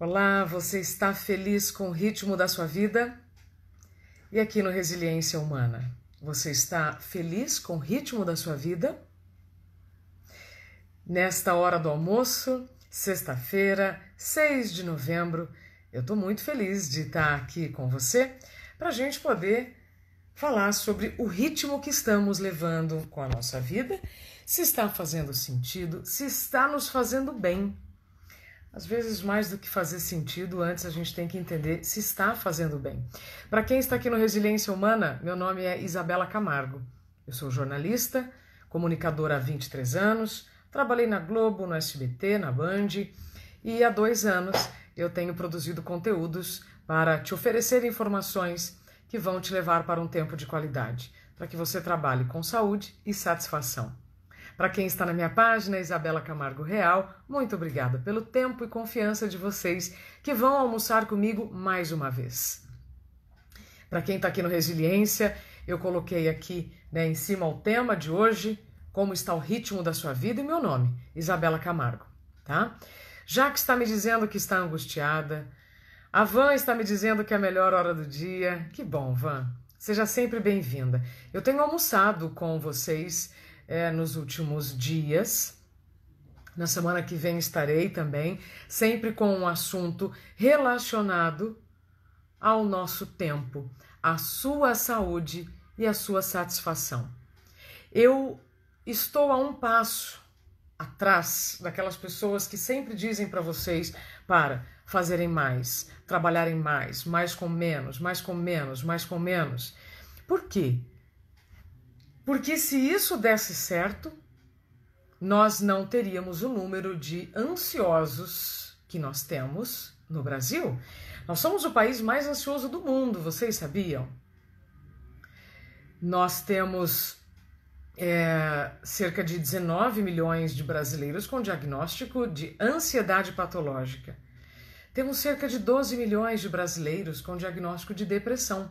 Olá, você está feliz com o ritmo da sua vida? E aqui no Resiliência Humana, você está feliz com o ritmo da sua vida? Nesta hora do almoço, sexta-feira, 6 de novembro, eu estou muito feliz de estar aqui com você para a gente poder falar sobre o ritmo que estamos levando com a nossa vida, se está fazendo sentido, se está nos fazendo bem. Às vezes, mais do que fazer sentido, antes a gente tem que entender se está fazendo bem. Para quem está aqui no Resiliência Humana, meu nome é Isabela Camargo. Eu sou jornalista, comunicadora há 23 anos, trabalhei na Globo, no SBT, na Band e há dois anos eu tenho produzido conteúdos para te oferecer informações que vão te levar para um tempo de qualidade, para que você trabalhe com saúde e satisfação. Para quem está na minha página, Isabela Camargo Real, muito obrigada pelo tempo e confiança de vocês que vão almoçar comigo mais uma vez. Para quem está aqui no Resiliência, eu coloquei aqui né, em cima o tema de hoje, como está o ritmo da sua vida e meu nome, Isabela Camargo, tá? Já que está me dizendo que está angustiada, a Van está me dizendo que é a melhor hora do dia. Que bom, Van. Seja sempre bem-vinda. Eu tenho almoçado com vocês é, nos últimos dias. Na semana que vem estarei também, sempre com um assunto relacionado ao nosso tempo, à sua saúde e à sua satisfação. Eu estou a um passo atrás daquelas pessoas que sempre dizem para vocês para fazerem mais, trabalharem mais, mais com menos, mais com menos, mais com menos. Por quê? Porque se isso desse certo, nós não teríamos o número de ansiosos que nós temos no Brasil. Nós somos o país mais ansioso do mundo, vocês sabiam? Nós temos é, cerca de 19 milhões de brasileiros com diagnóstico de ansiedade patológica. Temos cerca de 12 milhões de brasileiros com diagnóstico de depressão.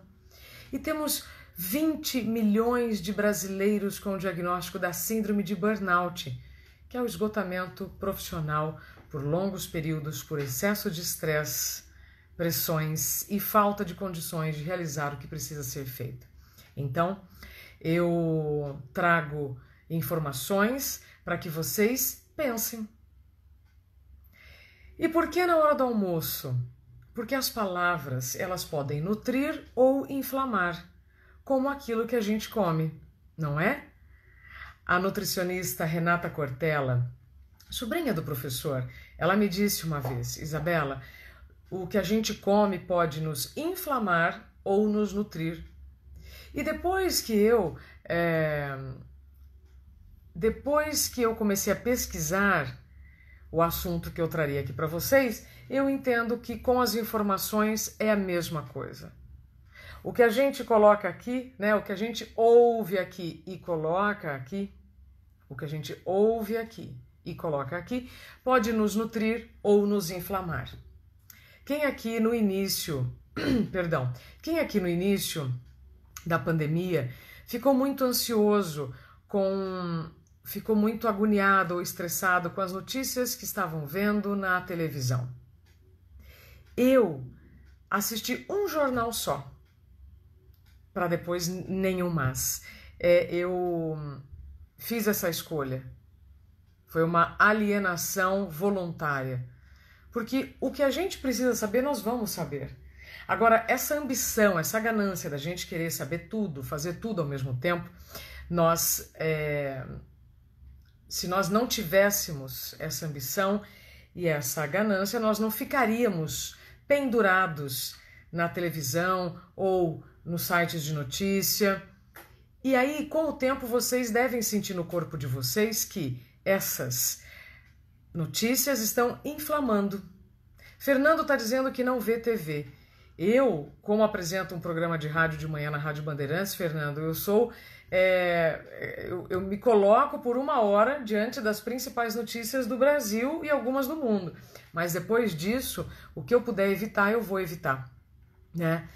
E temos 20 milhões de brasileiros com o diagnóstico da síndrome de burnout, que é o esgotamento profissional por longos períodos por excesso de estresse, pressões e falta de condições de realizar o que precisa ser feito. Então, eu trago informações para que vocês pensem. E por que na hora do almoço? Porque as palavras, elas podem nutrir ou inflamar como aquilo que a gente come, não é? A nutricionista Renata Cortella, sobrinha do professor, ela me disse uma vez: Isabela, o que a gente come pode nos inflamar ou nos nutrir. E depois que eu. É, depois que eu comecei a pesquisar o assunto que eu traria aqui para vocês, eu entendo que com as informações é a mesma coisa. O que a gente coloca aqui, né, o que a gente ouve aqui e coloca aqui, o que a gente ouve aqui e coloca aqui, pode nos nutrir ou nos inflamar. Quem aqui no início, perdão, quem aqui no início da pandemia ficou muito ansioso com ficou muito agoniado ou estressado com as notícias que estavam vendo na televisão. Eu assisti um jornal só para depois nenhum mais. É, eu fiz essa escolha. Foi uma alienação voluntária. Porque o que a gente precisa saber, nós vamos saber. Agora, essa ambição, essa ganância da gente querer saber tudo, fazer tudo ao mesmo tempo, nós. É, se nós não tivéssemos essa ambição e essa ganância, nós não ficaríamos pendurados na televisão ou nos sites de notícia. E aí, com o tempo, vocês devem sentir no corpo de vocês que essas notícias estão inflamando. Fernando está dizendo que não vê TV. Eu, como apresento um programa de rádio de manhã na Rádio Bandeirantes, Fernando, eu sou. É, eu, eu me coloco por uma hora diante das principais notícias do Brasil e algumas do mundo. Mas depois disso, o que eu puder evitar, eu vou evitar. Né?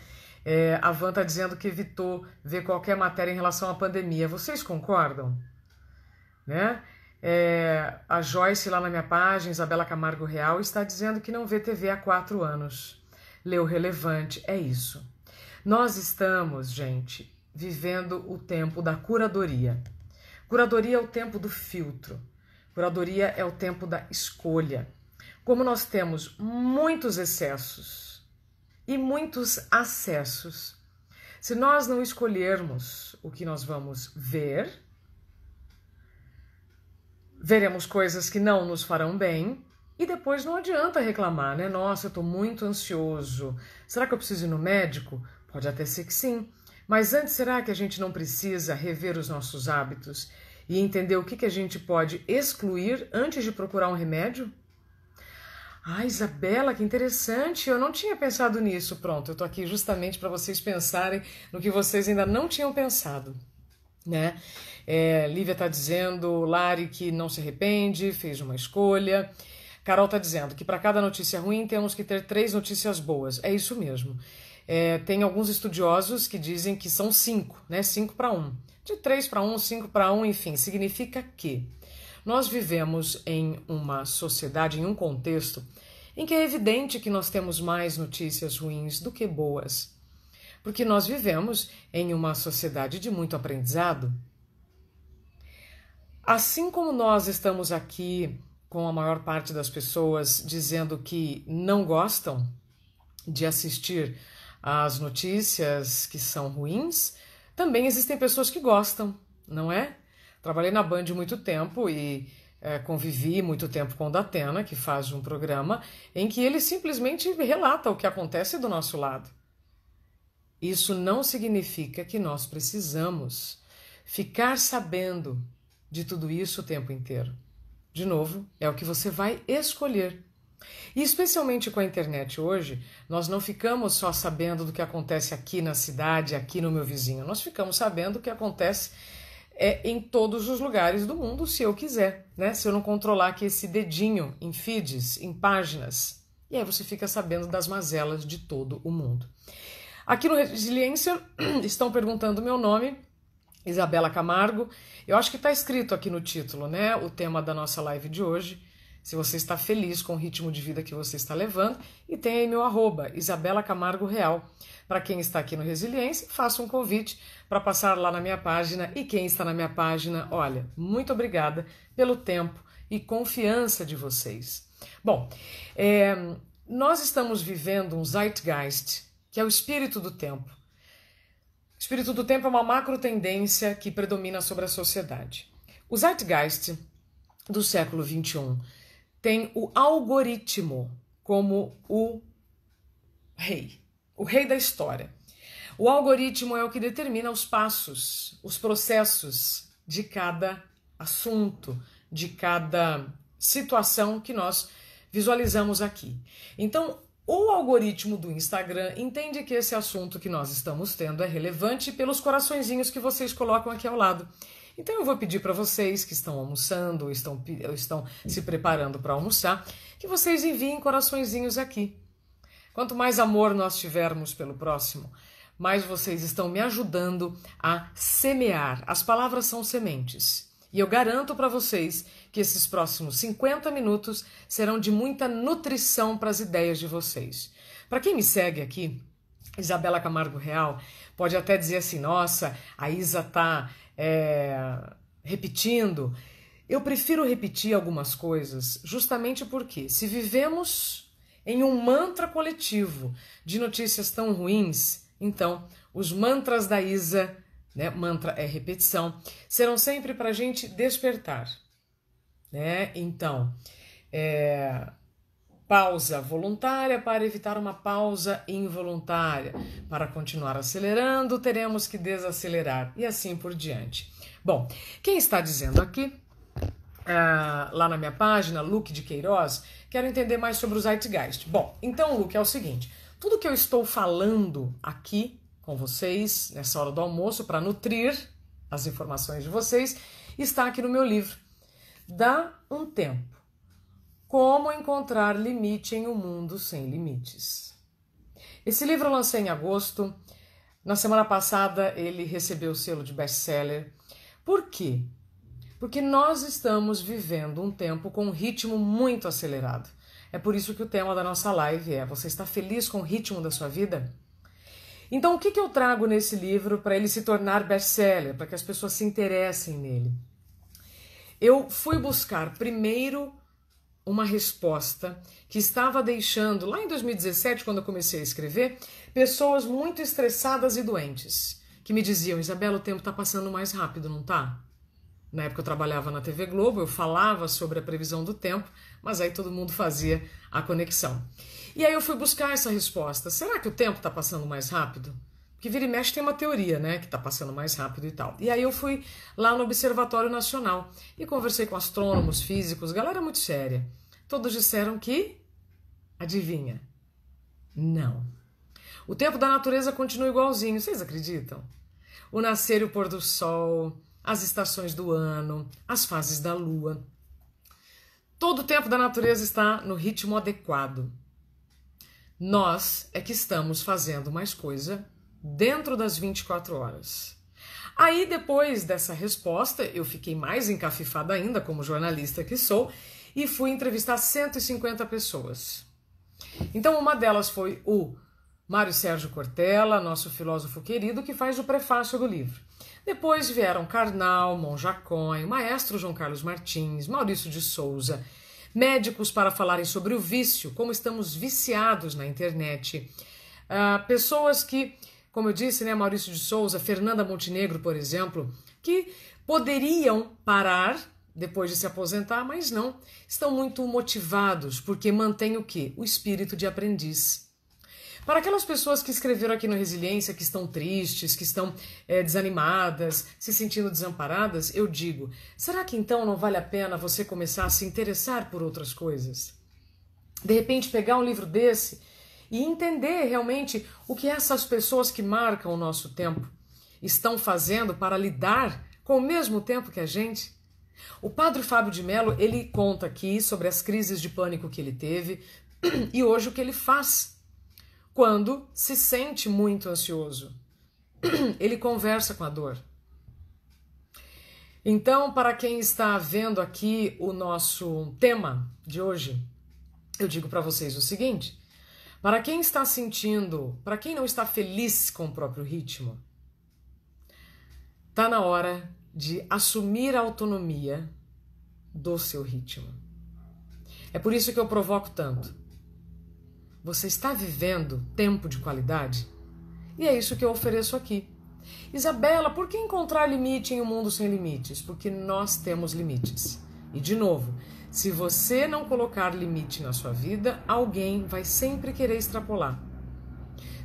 É, a Van está dizendo que evitou ver qualquer matéria em relação à pandemia. Vocês concordam? Né? É, a Joyce, lá na minha página, Isabela Camargo Real, está dizendo que não vê TV há quatro anos. Leu relevante, é isso. Nós estamos, gente, vivendo o tempo da curadoria. Curadoria é o tempo do filtro. Curadoria é o tempo da escolha. Como nós temos muitos excessos, e muitos acessos. Se nós não escolhermos o que nós vamos ver, veremos coisas que não nos farão bem e depois não adianta reclamar, né? Nossa, eu estou muito ansioso. Será que eu preciso ir no médico? Pode até ser que sim. Mas antes, será que a gente não precisa rever os nossos hábitos e entender o que, que a gente pode excluir antes de procurar um remédio? Ah, Isabela, que interessante! Eu não tinha pensado nisso. Pronto, eu estou aqui justamente para vocês pensarem no que vocês ainda não tinham pensado. Né? É, Lívia está dizendo, Lari, que não se arrepende, fez uma escolha. Carol está dizendo que para cada notícia ruim temos que ter três notícias boas. É isso mesmo. É, tem alguns estudiosos que dizem que são cinco, né? Cinco para um. De três para um, cinco para um, enfim, significa que nós vivemos em uma sociedade, em um contexto, em que é evidente que nós temos mais notícias ruins do que boas, porque nós vivemos em uma sociedade de muito aprendizado. Assim como nós estamos aqui com a maior parte das pessoas dizendo que não gostam de assistir às notícias que são ruins, também existem pessoas que gostam, não é? Trabalhei na Band muito tempo e é, convivi muito tempo com o Datena, que faz um programa em que ele simplesmente relata o que acontece do nosso lado. Isso não significa que nós precisamos ficar sabendo de tudo isso o tempo inteiro. De novo, é o que você vai escolher. E especialmente com a internet hoje, nós não ficamos só sabendo do que acontece aqui na cidade, aqui no meu vizinho, nós ficamos sabendo o que acontece é, em todos os lugares do mundo, se eu quiser, né? Se eu não controlar aqui esse dedinho em feeds, em páginas. E aí você fica sabendo das mazelas de todo o mundo. Aqui no Resiliência estão perguntando meu nome, Isabela Camargo. Eu acho que está escrito aqui no título, né? O tema da nossa live de hoje se você está feliz com o ritmo de vida que você está levando. E tem aí meu arroba, Isabela Camargo Real. Para quem está aqui no Resiliência, faço um convite para passar lá na minha página. E quem está na minha página, olha, muito obrigada pelo tempo e confiança de vocês. Bom, é, nós estamos vivendo um zeitgeist, que é o espírito do tempo. O espírito do tempo é uma macro tendência que predomina sobre a sociedade. O zeitgeist do século XXI tem o algoritmo como o rei, o rei da história. O algoritmo é o que determina os passos, os processos de cada assunto, de cada situação que nós visualizamos aqui. Então, o algoritmo do Instagram entende que esse assunto que nós estamos tendo é relevante pelos coraçõezinhos que vocês colocam aqui ao lado. Então eu vou pedir para vocês que estão almoçando ou estão, ou estão se preparando para almoçar, que vocês enviem coraçõezinhos aqui. Quanto mais amor nós tivermos pelo próximo, mais vocês estão me ajudando a semear. As palavras são sementes. E eu garanto para vocês que esses próximos 50 minutos serão de muita nutrição para as ideias de vocês. Para quem me segue aqui, Isabela Camargo Real pode até dizer assim: nossa, a Isa tá é, repetindo. Eu prefiro repetir algumas coisas justamente porque, se vivemos em um mantra coletivo de notícias tão ruins, então os mantras da Isa, né, mantra é repetição, serão sempre para a gente despertar. Né? Então, é, pausa voluntária para evitar uma pausa involuntária. Para continuar acelerando, teremos que desacelerar e assim por diante. Bom, quem está dizendo aqui, ah, lá na minha página, Luke de Queiroz, quero entender mais sobre o Zeitgeist. Bom, então, Luke, é o seguinte: tudo que eu estou falando aqui com vocês, nessa hora do almoço, para nutrir as informações de vocês, está aqui no meu livro. Dá um tempo como encontrar limite em um mundo sem limites. Esse livro eu lancei em agosto. Na semana passada ele recebeu o selo de best-seller. Por quê? Porque nós estamos vivendo um tempo com um ritmo muito acelerado. É por isso que o tema da nossa live é: você está feliz com o ritmo da sua vida? Então, o que, que eu trago nesse livro para ele se tornar best-seller, para que as pessoas se interessem nele? Eu fui buscar primeiro uma resposta que estava deixando, lá em 2017, quando eu comecei a escrever, pessoas muito estressadas e doentes, que me diziam: Isabela, o tempo está passando mais rápido, não tá? Na época eu trabalhava na TV Globo, eu falava sobre a previsão do tempo, mas aí todo mundo fazia a conexão. E aí eu fui buscar essa resposta: será que o tempo está passando mais rápido? Porque vira e mexe tem uma teoria, né? Que tá passando mais rápido e tal. E aí eu fui lá no Observatório Nacional e conversei com astrônomos, físicos, galera muito séria. Todos disseram que. Adivinha? Não. O tempo da natureza continua igualzinho, vocês acreditam? O nascer e o pôr do sol, as estações do ano, as fases da lua. Todo o tempo da natureza está no ritmo adequado. Nós é que estamos fazendo mais coisa dentro das 24 horas. Aí, depois dessa resposta, eu fiquei mais encafifada ainda, como jornalista que sou, e fui entrevistar 150 pessoas. Então, uma delas foi o Mário Sérgio Cortella, nosso filósofo querido, que faz o prefácio do livro. Depois vieram Karnal, Monjacói, Maestro João Carlos Martins, Maurício de Souza, médicos para falarem sobre o vício, como estamos viciados na internet, uh, pessoas que como eu disse, né, Maurício de Souza, Fernanda Montenegro, por exemplo, que poderiam parar depois de se aposentar, mas não, estão muito motivados, porque mantêm o quê? O espírito de aprendiz. Para aquelas pessoas que escreveram aqui no Resiliência, que estão tristes, que estão é, desanimadas, se sentindo desamparadas, eu digo: será que então não vale a pena você começar a se interessar por outras coisas? De repente, pegar um livro desse e entender realmente o que essas pessoas que marcam o nosso tempo estão fazendo para lidar com o mesmo tempo que a gente. O padre Fábio de Mello, ele conta aqui sobre as crises de pânico que ele teve e hoje o que ele faz quando se sente muito ansioso. Ele conversa com a dor. Então, para quem está vendo aqui o nosso tema de hoje, eu digo para vocês o seguinte: para quem está sentindo, para quem não está feliz com o próprio ritmo, tá na hora de assumir a autonomia do seu ritmo. É por isso que eu provoco tanto. Você está vivendo tempo de qualidade? E é isso que eu ofereço aqui. Isabela, por que encontrar limite em um mundo sem limites? Porque nós temos limites. E de novo, se você não colocar limite na sua vida, alguém vai sempre querer extrapolar.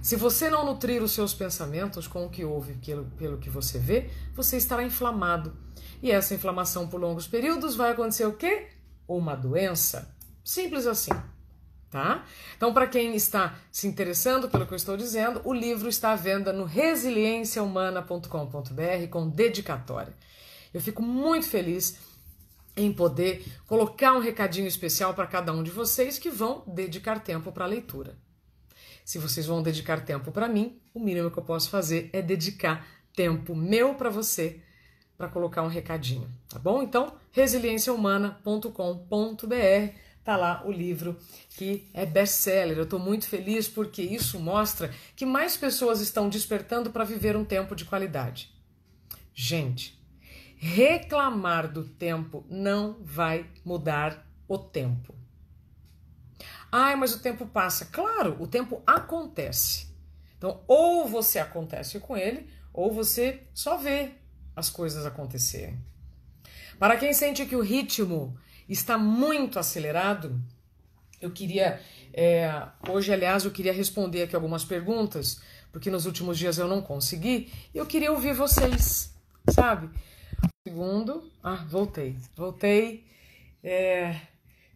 Se você não nutrir os seus pensamentos com o que ouve, pelo, pelo que você vê, você estará inflamado. E essa inflamação por longos períodos vai acontecer o quê? Uma doença. Simples assim, tá? Então, para quem está se interessando pelo que eu estou dizendo, o livro está à venda no resilienciahumana.com.br com dedicatória. Eu fico muito feliz em poder colocar um recadinho especial para cada um de vocês que vão dedicar tempo para a leitura. Se vocês vão dedicar tempo para mim, o mínimo que eu posso fazer é dedicar tempo meu para você para colocar um recadinho, tá bom? Então, resilienciahumana.com.br tá lá o livro que é best-seller. Eu estou muito feliz porque isso mostra que mais pessoas estão despertando para viver um tempo de qualidade. Gente, Reclamar do tempo não vai mudar o tempo. Ai, mas o tempo passa. Claro, o tempo acontece. Então, ou você acontece com ele, ou você só vê as coisas acontecerem. Para quem sente que o ritmo está muito acelerado, eu queria. É, hoje, aliás, eu queria responder aqui algumas perguntas, porque nos últimos dias eu não consegui, e eu queria ouvir vocês, sabe? Segundo, ah, voltei, voltei. É,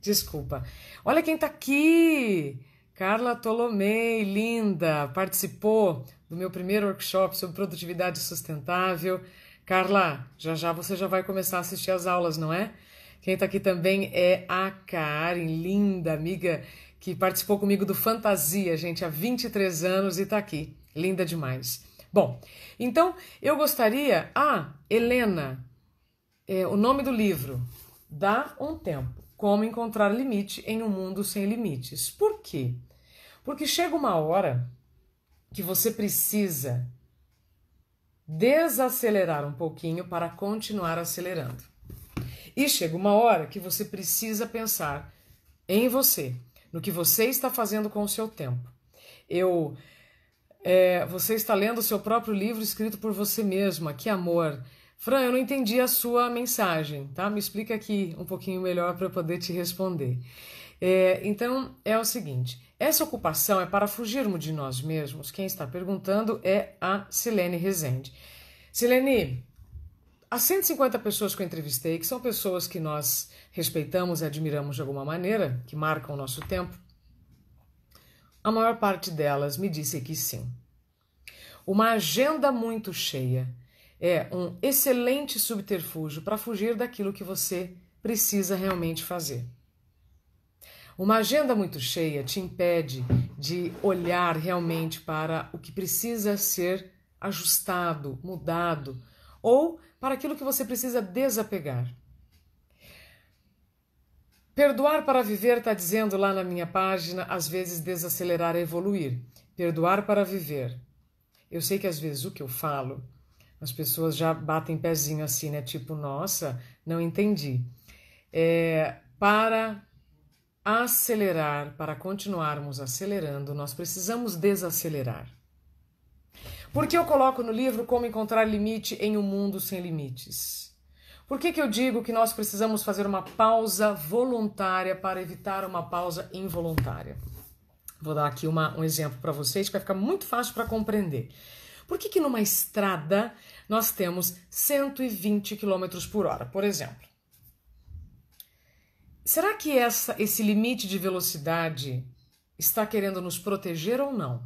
desculpa. Olha quem tá aqui! Carla Tolomei, linda, participou do meu primeiro workshop sobre produtividade sustentável. Carla, já já você já vai começar a assistir as aulas, não é? Quem está aqui também é a Karen, linda amiga que participou comigo do Fantasia, gente, há 23 anos e está aqui. Linda demais. Bom, então eu gostaria. Ah, Helena, é, o nome do livro: Dá um Tempo. Como encontrar limite em um mundo sem limites. Por quê? Porque chega uma hora que você precisa desacelerar um pouquinho para continuar acelerando. E chega uma hora que você precisa pensar em você, no que você está fazendo com o seu tempo. Eu é, você está lendo o seu próprio livro escrito por você mesma. Que amor. Fran, eu não entendi a sua mensagem, tá? Me explica aqui um pouquinho melhor para eu poder te responder. É, então, é o seguinte: essa ocupação é para fugirmos de nós mesmos. Quem está perguntando é a Silene Rezende. Silene, as 150 pessoas que eu entrevistei, que são pessoas que nós respeitamos e admiramos de alguma maneira, que marcam o nosso tempo, a maior parte delas me disse que sim. Uma agenda muito cheia é um excelente subterfúgio para fugir daquilo que você precisa realmente fazer. Uma agenda muito cheia te impede de olhar realmente para o que precisa ser ajustado, mudado ou para aquilo que você precisa desapegar. Perdoar para viver está dizendo lá na minha página, às vezes desacelerar é evoluir. Perdoar para viver. Eu sei que às vezes o que eu falo, as pessoas já batem pezinho assim, né? Tipo, nossa, não entendi. É, para acelerar, para continuarmos acelerando, nós precisamos desacelerar. Porque eu coloco no livro Como Encontrar Limite em um Mundo Sem Limites. Por que, que eu digo que nós precisamos fazer uma pausa voluntária para evitar uma pausa involuntária? Vou dar aqui uma, um exemplo para vocês que vai ficar muito fácil para compreender. Por que, que numa estrada nós temos 120 km por hora, por exemplo? Será que essa, esse limite de velocidade está querendo nos proteger ou não?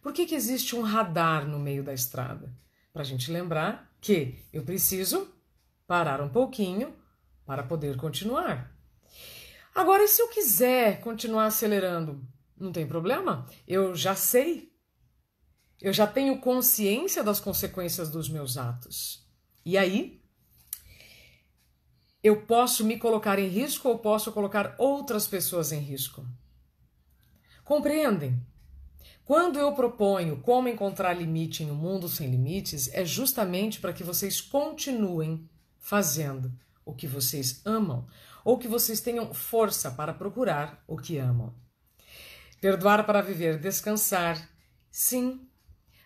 Por que, que existe um radar no meio da estrada? Para a gente lembrar que eu preciso parar um pouquinho para poder continuar. Agora, e se eu quiser continuar acelerando, não tem problema, eu já sei. Eu já tenho consciência das consequências dos meus atos. E aí, eu posso me colocar em risco ou posso colocar outras pessoas em risco. Compreendem? Quando eu proponho como encontrar limite em um mundo sem limites, é justamente para que vocês continuem fazendo o que vocês amam, ou que vocês tenham força para procurar o que amam. Perdoar para viver, descansar. Sim,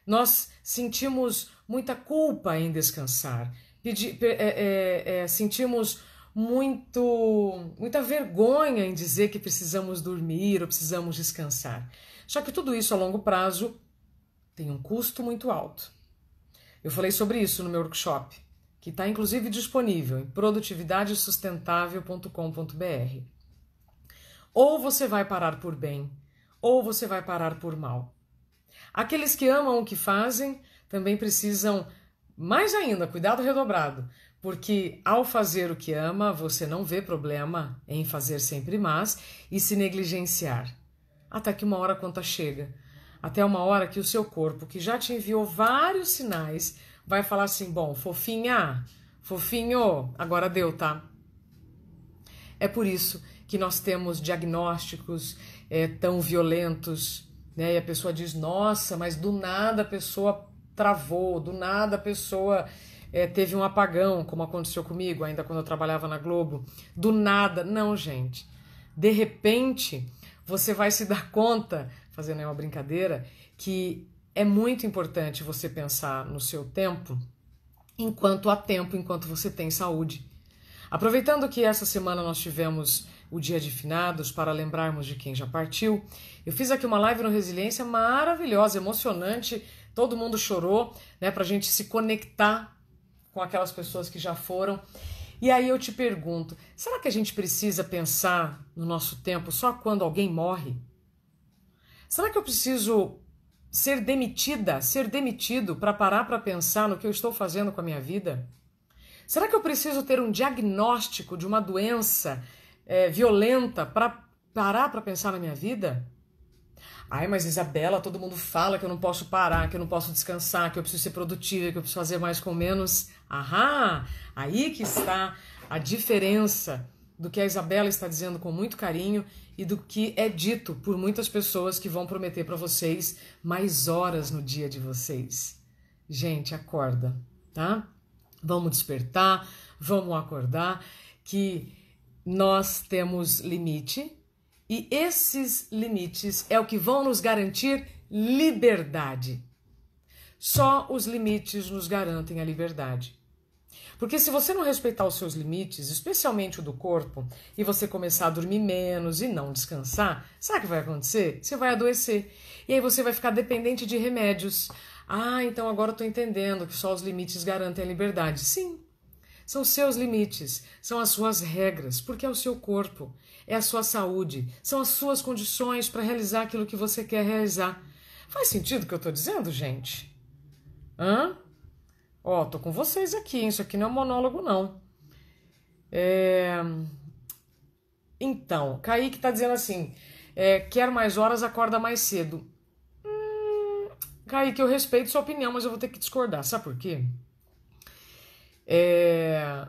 nós sentimos muita culpa em descansar, Pedi, é, é, é, sentimos muito, muita vergonha em dizer que precisamos dormir ou precisamos descansar. Só que tudo isso a longo prazo tem um custo muito alto. Eu falei sobre isso no meu workshop que está inclusive disponível em produtividadesustentável.com.br. Ou você vai parar por bem, ou você vai parar por mal. Aqueles que amam o que fazem também precisam, mais ainda, cuidado redobrado, porque ao fazer o que ama, você não vê problema em fazer sempre mais e se negligenciar. Até que uma hora a conta chega, até uma hora que o seu corpo, que já te enviou vários sinais, vai falar assim: bom, fofinha, fofinho, agora deu, tá? É por isso que nós temos diagnósticos é, tão violentos, né? E a pessoa diz: nossa, mas do nada a pessoa travou, do nada a pessoa é, teve um apagão, como aconteceu comigo, ainda quando eu trabalhava na Globo. Do nada. Não, gente. De repente, você vai se dar conta, fazendo aí uma brincadeira, que é muito importante você pensar no seu tempo enquanto há tempo, enquanto você tem saúde. Aproveitando que essa semana nós tivemos o Dia de Finados para lembrarmos de quem já partiu, eu fiz aqui uma live no Resiliência maravilhosa, emocionante, todo mundo chorou, né, para a gente se conectar com aquelas pessoas que já foram. E aí eu te pergunto, será que a gente precisa pensar no nosso tempo só quando alguém morre? Será que eu preciso ser demitida, ser demitido para parar para pensar no que eu estou fazendo com a minha vida? Será que eu preciso ter um diagnóstico de uma doença é, violenta para parar para pensar na minha vida? Ai, mas Isabela, todo mundo fala que eu não posso parar, que eu não posso descansar, que eu preciso ser produtiva, que eu preciso fazer mais com menos. Ahá! Aí que está a diferença do que a Isabela está dizendo com muito carinho e do que é dito por muitas pessoas que vão prometer para vocês mais horas no dia de vocês. Gente, acorda, tá? Vamos despertar, vamos acordar que nós temos limite e esses limites é o que vão nos garantir liberdade. Só os limites nos garantem a liberdade. Porque se você não respeitar os seus limites, especialmente o do corpo, e você começar a dormir menos e não descansar, sabe o que vai acontecer? Você vai adoecer. E aí você vai ficar dependente de remédios. Ah, então agora eu estou entendendo que só os limites garantem a liberdade. Sim, são seus limites, são as suas regras, porque é o seu corpo, é a sua saúde, são as suas condições para realizar aquilo que você quer realizar. Faz sentido o que eu estou dizendo, gente? Hã? Ó, tô com vocês aqui, isso aqui não é monólogo, não. É... Então, Kaique tá dizendo assim: é, quer mais horas, acorda mais cedo. Hum, Kaique, eu respeito sua opinião, mas eu vou ter que discordar. Sabe por quê? É,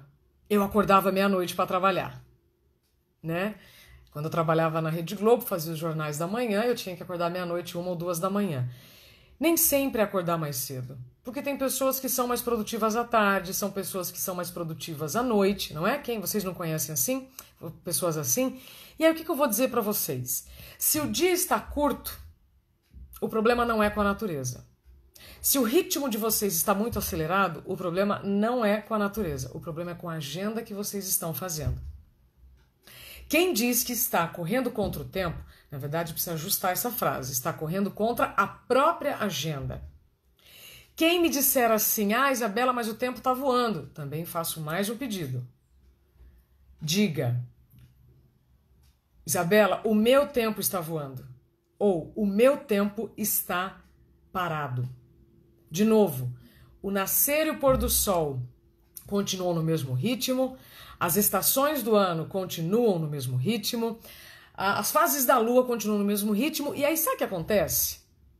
eu acordava meia-noite para trabalhar, né? Quando eu trabalhava na Rede Globo, fazia os jornais da manhã, eu tinha que acordar meia-noite, uma ou duas da manhã. Nem sempre é acordar mais cedo. Porque tem pessoas que são mais produtivas à tarde, são pessoas que são mais produtivas à noite, não é? Quem vocês não conhecem assim? Pessoas assim? E aí o que, eu vou dizer para vocês? Se o dia está curto, o problema não é com a natureza. Se o ritmo de vocês está muito acelerado, o problema não é com a natureza, o problema é com a agenda que vocês estão fazendo. Quem diz que está correndo contra o tempo, na verdade precisa ajustar essa frase, está correndo contra a própria agenda. Quem me disser assim, ah, Isabela, mas o tempo está voando, também faço mais um pedido. Diga, Isabela, o meu tempo está voando. Ou o meu tempo está parado. De novo, o nascer e o pôr do sol continuam no mesmo ritmo, as estações do ano continuam no mesmo ritmo, as fases da lua continuam no mesmo ritmo, e aí sabe o que acontece?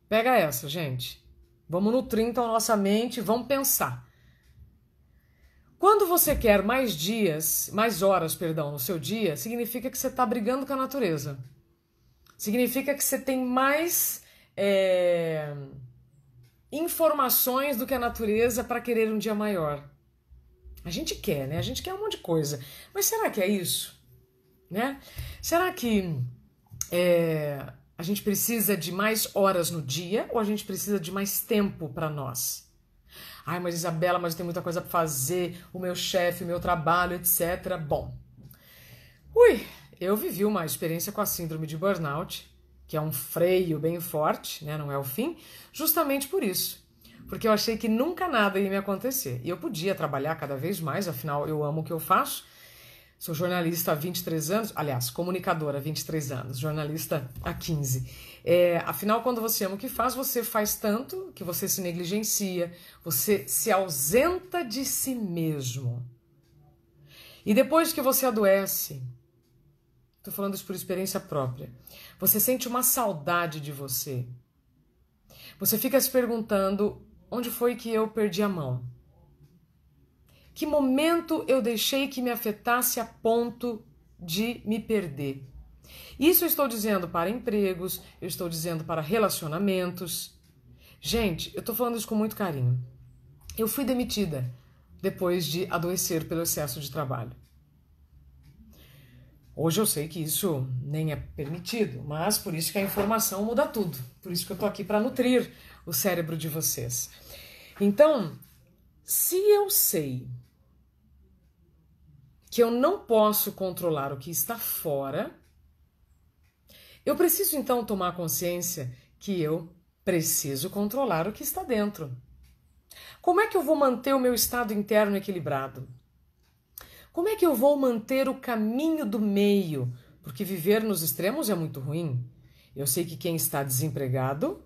Pega essa, gente. Vamos nutrir então a nossa mente, vamos pensar. Quando você quer mais dias, mais horas, perdão, no seu dia, significa que você está brigando com a natureza. Significa que você tem mais é, informações do que a natureza para querer um dia maior. A gente quer, né? A gente quer um monte de coisa. Mas será que é isso? Né? Será que é, a gente precisa de mais horas no dia ou a gente precisa de mais tempo para nós? Ai, mas Isabela, mas eu tenho muita coisa para fazer, o meu chefe, o meu trabalho, etc. Bom. Ui, eu vivi uma experiência com a síndrome de burnout, que é um freio bem forte, né, não é o fim, justamente por isso. Porque eu achei que nunca nada ia me acontecer. E eu podia trabalhar cada vez mais, afinal eu amo o que eu faço Sou jornalista há 23 anos, aliás, comunicadora há 23 anos, jornalista há 15. É, afinal, quando você ama o que faz, você faz tanto que você se negligencia, você se ausenta de si mesmo. E depois que você adoece, estou falando isso por experiência própria, você sente uma saudade de você. Você fica se perguntando onde foi que eu perdi a mão. Que momento eu deixei que me afetasse a ponto de me perder? Isso eu estou dizendo para empregos, eu estou dizendo para relacionamentos. Gente, eu estou falando isso com muito carinho. Eu fui demitida depois de adoecer pelo excesso de trabalho. Hoje eu sei que isso nem é permitido, mas por isso que a informação muda tudo. Por isso que eu estou aqui para nutrir o cérebro de vocês. Então, se eu sei que eu não posso controlar o que está fora, eu preciso então tomar consciência que eu preciso controlar o que está dentro. Como é que eu vou manter o meu estado interno equilibrado? Como é que eu vou manter o caminho do meio? Porque viver nos extremos é muito ruim. Eu sei que quem está desempregado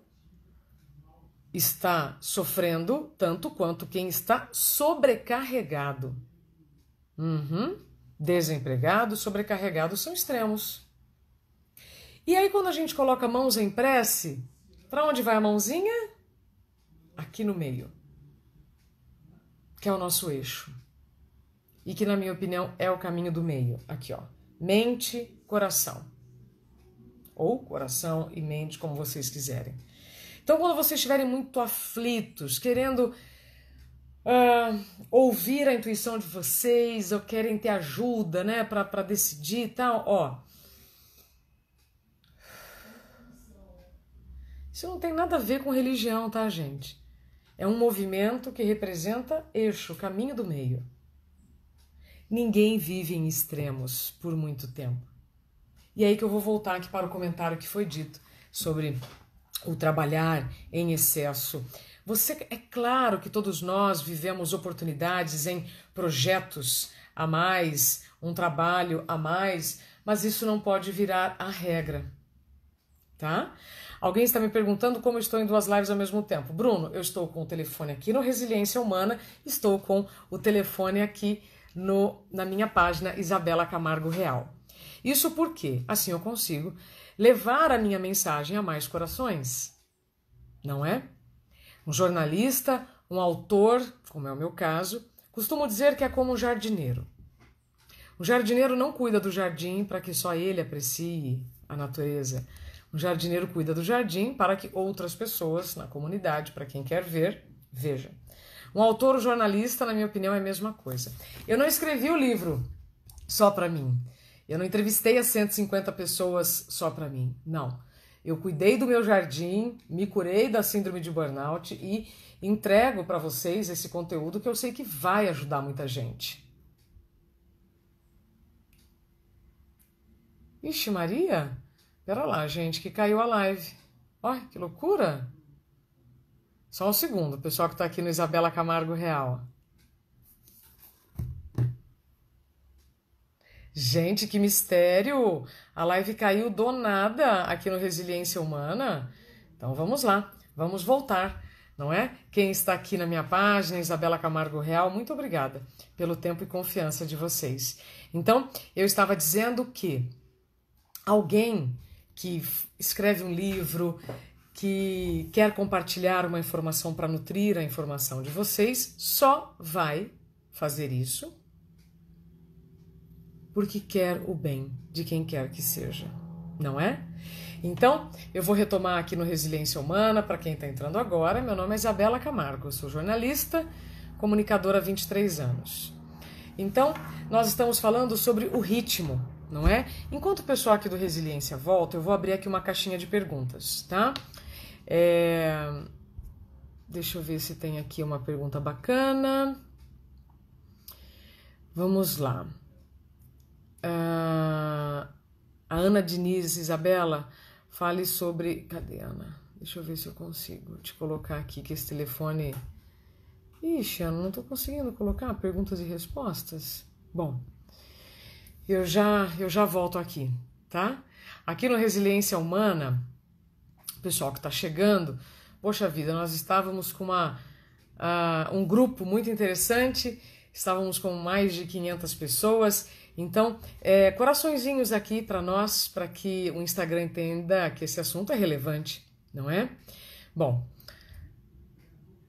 está sofrendo tanto quanto quem está sobrecarregado. Uhum. Desempregado, sobrecarregado são extremos. E aí, quando a gente coloca mãos em prece, para onde vai a mãozinha? Aqui no meio, que é o nosso eixo. E que, na minha opinião, é o caminho do meio. Aqui, ó. Mente, coração. Ou coração e mente, como vocês quiserem. Então, quando vocês estiverem muito aflitos, querendo uh, ouvir a intuição de vocês, ou querem ter ajuda, né, para decidir e tal, ó. Isso não tem nada a ver com religião, tá, gente? É um movimento que representa eixo, caminho do meio. Ninguém vive em extremos por muito tempo. E aí que eu vou voltar aqui para o comentário que foi dito sobre o trabalhar em excesso. Você é claro que todos nós vivemos oportunidades em projetos a mais, um trabalho a mais, mas isso não pode virar a regra. Tá? Alguém está me perguntando como estou em duas lives ao mesmo tempo. Bruno, eu estou com o telefone aqui no Resiliência Humana, estou com o telefone aqui no, na minha página Isabela Camargo Real. Isso porque assim eu consigo levar a minha mensagem a mais corações, não é? Um jornalista, um autor, como é o meu caso, costumo dizer que é como um jardineiro. O jardineiro não cuida do jardim para que só ele aprecie a natureza. O jardineiro cuida do jardim para que outras pessoas na comunidade, para quem quer ver, vejam. Um autor, um jornalista, na minha opinião, é a mesma coisa. Eu não escrevi o livro só para mim. Eu não entrevistei as 150 pessoas só para mim. Não. Eu cuidei do meu jardim, me curei da síndrome de burnout e entrego para vocês esse conteúdo que eu sei que vai ajudar muita gente. Ixi, Maria? Pera lá, gente, que caiu a live. Olha, que loucura! Só um segundo, o pessoal que está aqui no Isabela Camargo Real. Gente, que mistério! A live caiu do nada aqui no Resiliência Humana. Então vamos lá, vamos voltar, não é? Quem está aqui na minha página, Isabela Camargo Real, muito obrigada pelo tempo e confiança de vocês. Então, eu estava dizendo que alguém que escreve um livro, que quer compartilhar uma informação para nutrir a informação de vocês, só vai fazer isso porque quer o bem de quem quer que seja, não é? Então, eu vou retomar aqui no Resiliência Humana para quem está entrando agora. Meu nome é Isabela Camargo, eu sou jornalista, comunicadora há 23 anos. Então, nós estamos falando sobre o ritmo, não é? Enquanto o pessoal aqui do Resiliência volta, eu vou abrir aqui uma caixinha de perguntas, tá? É... Deixa eu ver se tem aqui uma pergunta bacana. Vamos lá. Ah, a Ana Diniz Isabela fale sobre. Cadê, Ana? Deixa eu ver se eu consigo te colocar aqui, que esse telefone. Ixi, Ana, não estou conseguindo colocar perguntas e respostas. Bom, eu já, eu já volto aqui, tá? Aqui no Resiliência Humana, pessoal que está chegando, poxa vida, nós estávamos com uma, uh, um grupo muito interessante, estávamos com mais de 500 pessoas então, é, coraçõezinhos aqui para nós, para que o Instagram entenda que esse assunto é relevante, não é? Bom,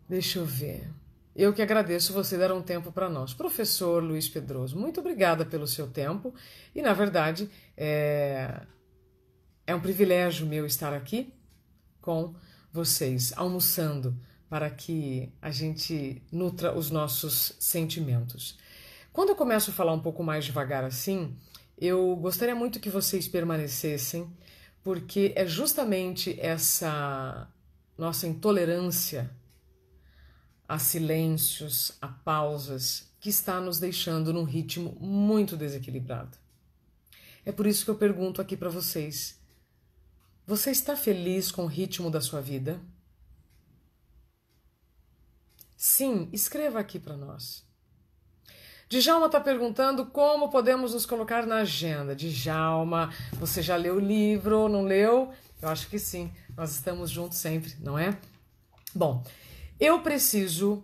deixa eu ver. Eu que agradeço você dar um tempo para nós. Professor Luiz Pedroso, muito obrigada pelo seu tempo e, na verdade, é, é um privilégio meu estar aqui com vocês, almoçando, para que a gente nutra os nossos sentimentos. Quando eu começo a falar um pouco mais devagar assim, eu gostaria muito que vocês permanecessem, porque é justamente essa nossa intolerância a silêncios, a pausas, que está nos deixando num ritmo muito desequilibrado. É por isso que eu pergunto aqui para vocês: você está feliz com o ritmo da sua vida? Sim, escreva aqui para nós. Djalma está perguntando como podemos nos colocar na agenda. Djalma, você já leu o livro, não leu? Eu acho que sim. Nós estamos juntos sempre, não é? Bom, eu preciso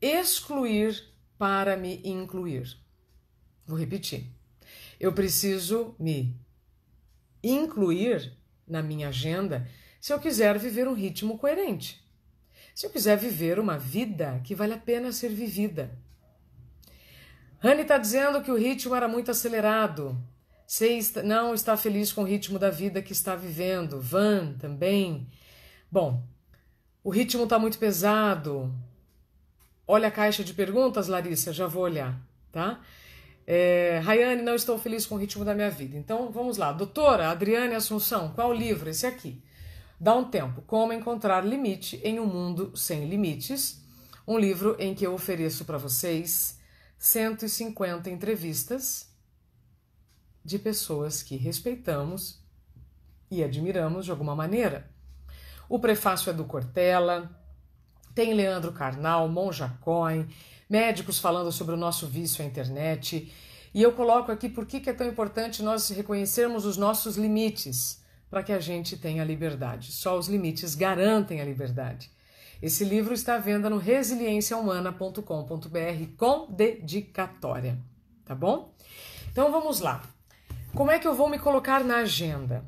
excluir para me incluir. Vou repetir. Eu preciso me incluir na minha agenda se eu quiser viver um ritmo coerente. Se eu quiser viver uma vida que vale a pena ser vivida Rani está dizendo que o ritmo era muito acelerado. Você não está feliz com o ritmo da vida que está vivendo. Van também. Bom, o ritmo está muito pesado. Olha a caixa de perguntas, Larissa, já vou olhar, tá? É, Rayane, não estou feliz com o ritmo da minha vida. Então, vamos lá. Doutora Adriane Assunção, qual livro? Esse aqui. Dá um tempo. Como encontrar limite em um mundo sem limites. Um livro em que eu ofereço para vocês 150 entrevistas de pessoas que respeitamos e admiramos de alguma maneira. O prefácio é do Cortella, tem Leandro Carnal, Monja médicos falando sobre o nosso vício à internet. E eu coloco aqui por que é tão importante nós reconhecermos os nossos limites para que a gente tenha liberdade. Só os limites garantem a liberdade. Esse livro está à venda no resilienciahumana.com.br com dedicatória, tá bom? Então vamos lá. Como é que eu vou me colocar na agenda?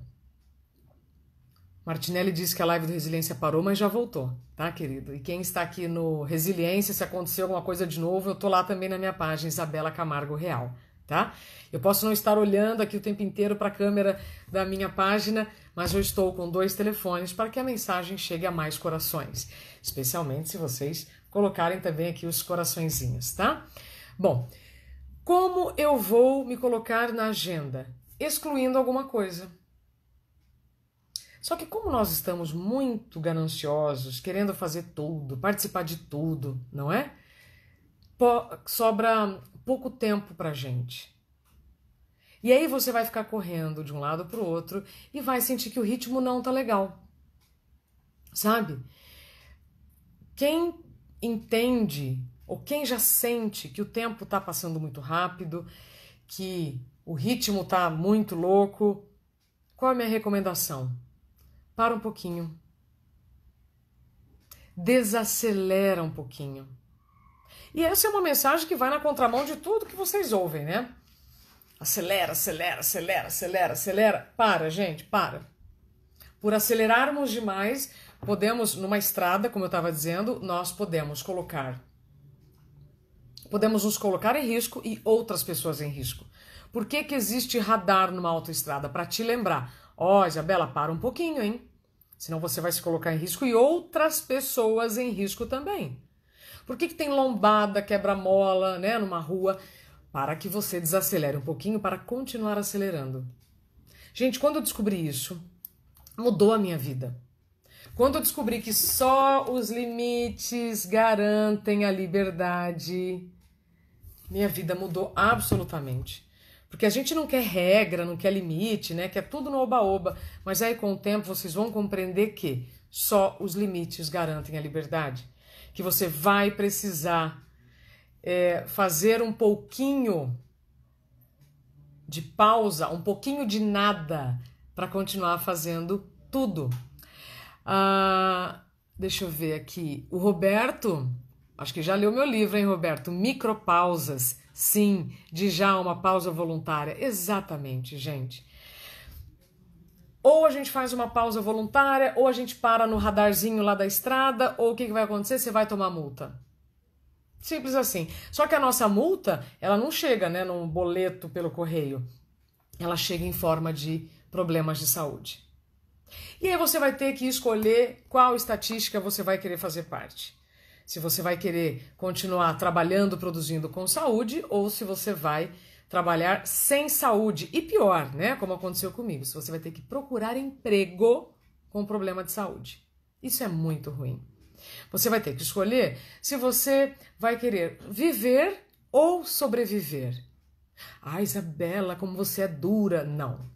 Martinelli disse que a live do Resiliência parou, mas já voltou, tá, querido? E quem está aqui no Resiliência, se aconteceu alguma coisa de novo, eu tô lá também na minha página, Isabela Camargo Real, tá? Eu posso não estar olhando aqui o tempo inteiro para a câmera da minha página, mas eu estou com dois telefones para que a mensagem chegue a mais corações, especialmente se vocês colocarem também aqui os coraçõezinhos, tá? Bom, como eu vou me colocar na agenda? Excluindo alguma coisa. Só que como nós estamos muito gananciosos, querendo fazer tudo, participar de tudo, não é? sobra pouco tempo para gente. E aí você vai ficar correndo de um lado para o outro e vai sentir que o ritmo não tá legal. Sabe? Quem entende ou quem já sente que o tempo tá passando muito rápido, que o ritmo tá muito louco, qual é a minha recomendação? Para um pouquinho. Desacelera um pouquinho e essa é uma mensagem que vai na contramão de tudo que vocês ouvem, né? Acelera, acelera, acelera, acelera, acelera. Para, gente, para. Por acelerarmos demais, podemos, numa estrada, como eu estava dizendo, nós podemos colocar. Podemos nos colocar em risco e outras pessoas em risco. Por que, que existe radar numa autoestrada? Para te lembrar. Ó, oh, Isabela, para um pouquinho, hein? Senão você vai se colocar em risco e outras pessoas em risco também. Por que, que tem lombada, quebra-mola, né, numa rua? Para que você desacelere um pouquinho para continuar acelerando. Gente, quando eu descobri isso, mudou a minha vida. Quando eu descobri que só os limites garantem a liberdade, minha vida mudou absolutamente. Porque a gente não quer regra, não quer limite, né? Quer tudo no oba-oba. Mas aí, com o tempo, vocês vão compreender que só os limites garantem a liberdade que você vai precisar é, fazer um pouquinho de pausa, um pouquinho de nada para continuar fazendo tudo. Ah, deixa eu ver aqui. O Roberto, acho que já leu meu livro, hein, Roberto? Micropausas. Sim, de já uma pausa voluntária. Exatamente, gente ou a gente faz uma pausa voluntária, ou a gente para no radarzinho lá da estrada, ou o que, que vai acontecer? Você vai tomar multa. Simples assim. Só que a nossa multa, ela não chega né, num boleto pelo correio. Ela chega em forma de problemas de saúde. E aí você vai ter que escolher qual estatística você vai querer fazer parte. Se você vai querer continuar trabalhando, produzindo com saúde, ou se você vai trabalhar sem saúde. E pior, né? Como aconteceu comigo, se você vai ter que procurar emprego com problema de saúde. Isso é muito ruim. Você vai ter que escolher se você vai querer viver ou sobreviver. Ah, Isabela, como você é dura. Não.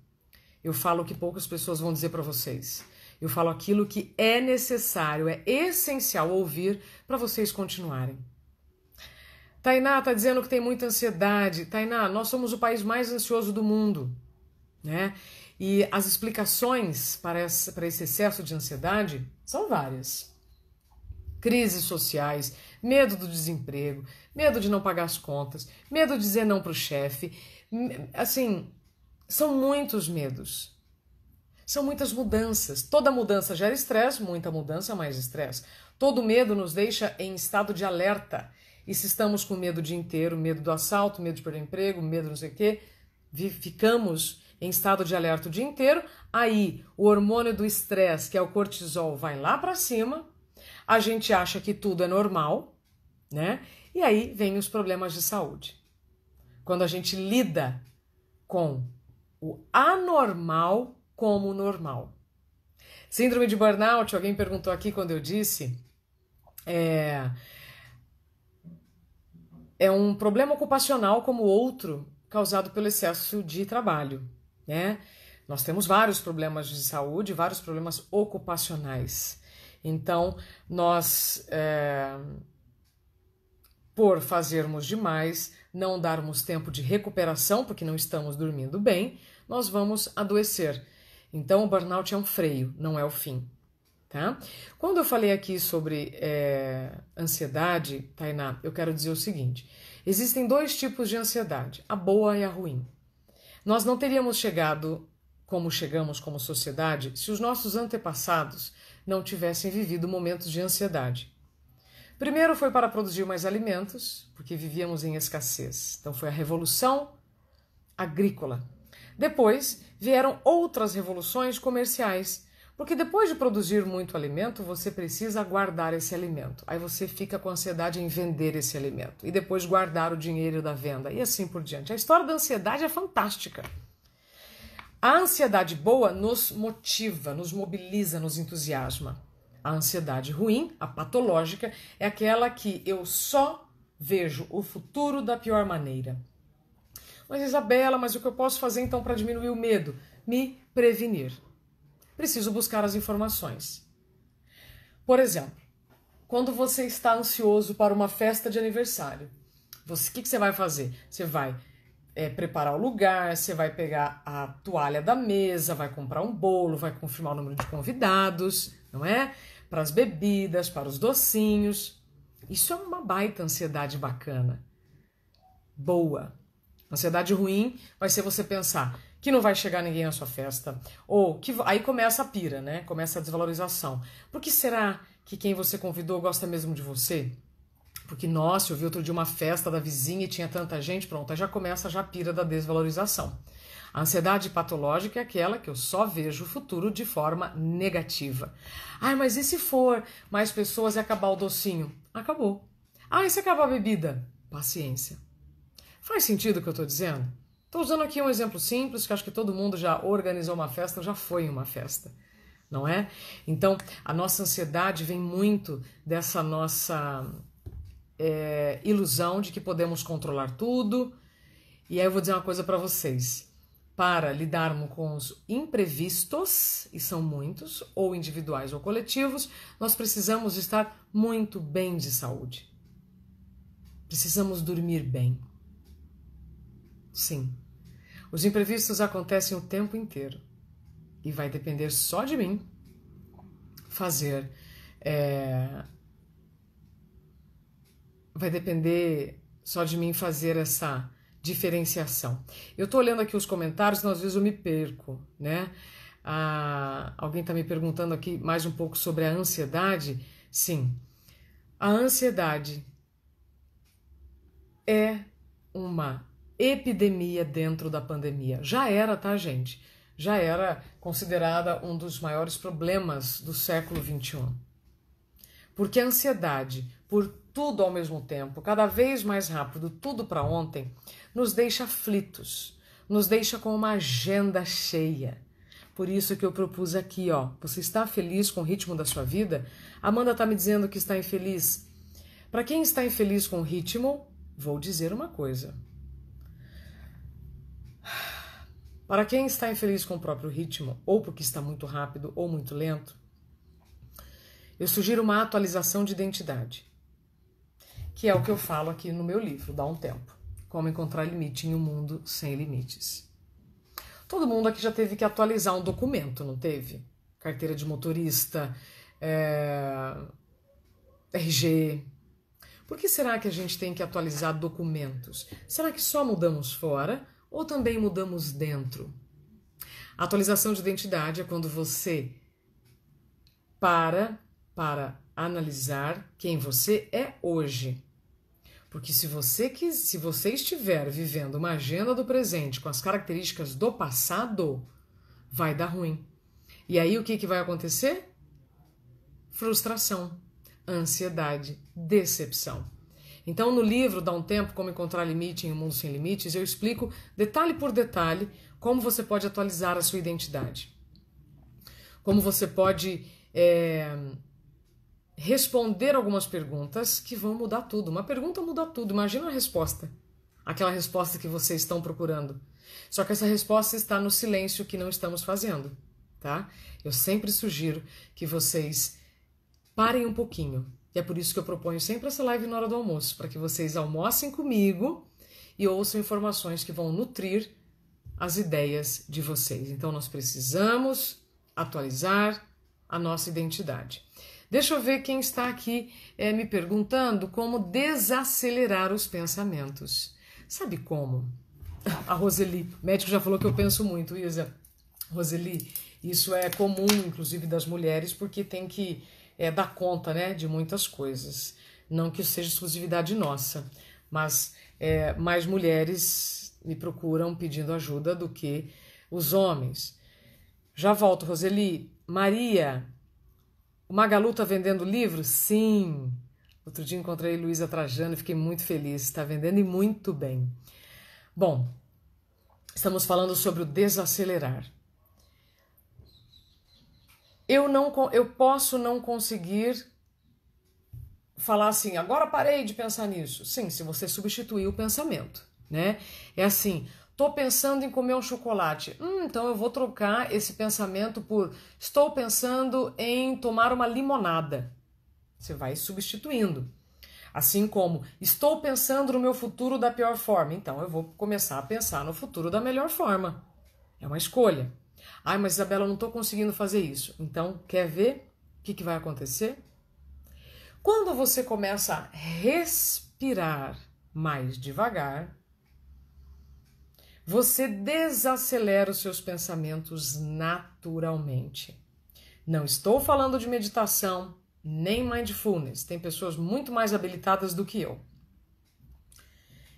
Eu falo o que poucas pessoas vão dizer para vocês. Eu falo aquilo que é necessário, é essencial ouvir para vocês continuarem. Tainá está dizendo que tem muita ansiedade. Tainá, nós somos o país mais ansioso do mundo, né? E as explicações para, para esse excesso de ansiedade são várias. Crises sociais, medo do desemprego, medo de não pagar as contas, medo de dizer não para o chefe. Assim, são muitos medos. São muitas mudanças. Toda mudança gera estresse, muita mudança mais estresse. Todo medo nos deixa em estado de alerta e se estamos com medo o dia inteiro, medo do assalto, medo de perder emprego, medo não sei o quê, ficamos em estado de alerta o dia inteiro, aí o hormônio do estresse, que é o cortisol, vai lá para cima, a gente acha que tudo é normal, né? E aí vem os problemas de saúde. Quando a gente lida com o anormal como normal. Síndrome de burnout, alguém perguntou aqui quando eu disse, é, é um problema ocupacional como outro causado pelo excesso de trabalho, né? Nós temos vários problemas de saúde, vários problemas ocupacionais. Então, nós, é, por fazermos demais, não darmos tempo de recuperação, porque não estamos dormindo bem, nós vamos adoecer. Então, o burnout é um freio, não é o fim tá? Quando eu falei aqui sobre é, ansiedade, Tainá, eu quero dizer o seguinte: existem dois tipos de ansiedade, a boa e a ruim. Nós não teríamos chegado como chegamos como sociedade se os nossos antepassados não tivessem vivido momentos de ansiedade. Primeiro foi para produzir mais alimentos, porque vivíamos em escassez. Então foi a revolução agrícola. Depois vieram outras revoluções comerciais porque depois de produzir muito alimento, você precisa guardar esse alimento. Aí você fica com ansiedade em vender esse alimento e depois guardar o dinheiro da venda e assim por diante. A história da ansiedade é fantástica. A ansiedade boa nos motiva, nos mobiliza, nos entusiasma. A ansiedade ruim, a patológica, é aquela que eu só vejo o futuro da pior maneira. Mas Isabela, mas o que eu posso fazer então para diminuir o medo? Me prevenir preciso buscar as informações. Por exemplo, quando você está ansioso para uma festa de aniversário, o que, que você vai fazer? Você vai é, preparar o lugar, você vai pegar a toalha da mesa, vai comprar um bolo, vai confirmar o número de convidados, não é? Para as bebidas, para os docinhos. Isso é uma baita ansiedade bacana. Boa. Ansiedade ruim vai ser você pensar: que não vai chegar ninguém à sua festa, ou que aí começa a pira, né? Começa a desvalorização. Porque será que quem você convidou gosta mesmo de você? Porque, nossa, eu vi outro dia uma festa da vizinha e tinha tanta gente, pronto, aí já começa já a pira da desvalorização. A ansiedade patológica é aquela que eu só vejo o futuro de forma negativa. Ai, mas e se for mais pessoas e acabar o docinho? Acabou. Ah, e se acabar a bebida? Paciência. Faz sentido o que eu estou dizendo? Estou usando aqui um exemplo simples, que acho que todo mundo já organizou uma festa, já foi em uma festa, não é? Então, a nossa ansiedade vem muito dessa nossa é, ilusão de que podemos controlar tudo. E aí eu vou dizer uma coisa para vocês. Para lidarmos com os imprevistos, e são muitos, ou individuais ou coletivos, nós precisamos estar muito bem de saúde. Precisamos dormir bem, Sim, os imprevistos acontecem o tempo inteiro e vai depender só de mim fazer. É... Vai depender só de mim fazer essa diferenciação. Eu tô olhando aqui os comentários, senão às vezes eu me perco, né? Ah, alguém está me perguntando aqui mais um pouco sobre a ansiedade. Sim, a ansiedade é uma epidemia dentro da pandemia. Já era, tá, gente? Já era considerada um dos maiores problemas do século XXI. Porque a ansiedade por tudo ao mesmo tempo, cada vez mais rápido, tudo para ontem, nos deixa aflitos, nos deixa com uma agenda cheia. Por isso que eu propus aqui, ó. Você está feliz com o ritmo da sua vida? Amanda está me dizendo que está infeliz. Para quem está infeliz com o ritmo, vou dizer uma coisa. Para quem está infeliz com o próprio ritmo, ou porque está muito rápido ou muito lento, eu sugiro uma atualização de identidade, que é o que eu falo aqui no meu livro, Dá um Tempo: Como Encontrar Limite em um Mundo Sem Limites. Todo mundo aqui já teve que atualizar um documento, não teve? Carteira de motorista, é... RG. Por que será que a gente tem que atualizar documentos? Será que só mudamos fora? ou também mudamos dentro? A atualização de identidade é quando você para para analisar quem você é hoje. Porque se você quis, se você estiver vivendo uma agenda do presente com as características do passado, vai dar ruim. E aí o que, que vai acontecer? Frustração, ansiedade, decepção. Então, no livro Dá um Tempo, Como Encontrar Limite em um Mundo Sem Limites, eu explico detalhe por detalhe como você pode atualizar a sua identidade. Como você pode é, responder algumas perguntas que vão mudar tudo. Uma pergunta muda tudo, imagina a resposta. Aquela resposta que vocês estão procurando. Só que essa resposta está no silêncio que não estamos fazendo, tá? Eu sempre sugiro que vocês parem um pouquinho e é por isso que eu proponho sempre essa live na hora do almoço, para que vocês almocem comigo e ouçam informações que vão nutrir as ideias de vocês. Então nós precisamos atualizar a nossa identidade. Deixa eu ver quem está aqui é, me perguntando como desacelerar os pensamentos. Sabe como? A Roseli, o médico já falou que eu penso muito, Isa. Roseli, isso é comum, inclusive, das mulheres, porque tem que é, dar conta né, de muitas coisas. Não que seja exclusividade nossa, mas é, mais mulheres me procuram pedindo ajuda do que os homens. Já volto, Roseli. Maria, o Magalu está vendendo livro? Sim. Outro dia encontrei Luísa Trajano e fiquei muito feliz. Está vendendo e muito bem. Bom, estamos falando sobre o desacelerar eu não eu posso não conseguir falar assim, agora parei de pensar nisso. Sim, se você substituir o pensamento, né? É assim, tô pensando em comer um chocolate. Hum, então eu vou trocar esse pensamento por estou pensando em tomar uma limonada. Você vai substituindo. Assim como estou pensando no meu futuro da pior forma, então eu vou começar a pensar no futuro da melhor forma. É uma escolha. Ai, mas Isabela, eu não estou conseguindo fazer isso. Então, quer ver o que, que vai acontecer? Quando você começa a respirar mais devagar, você desacelera os seus pensamentos naturalmente. Não estou falando de meditação nem mindfulness, tem pessoas muito mais habilitadas do que eu.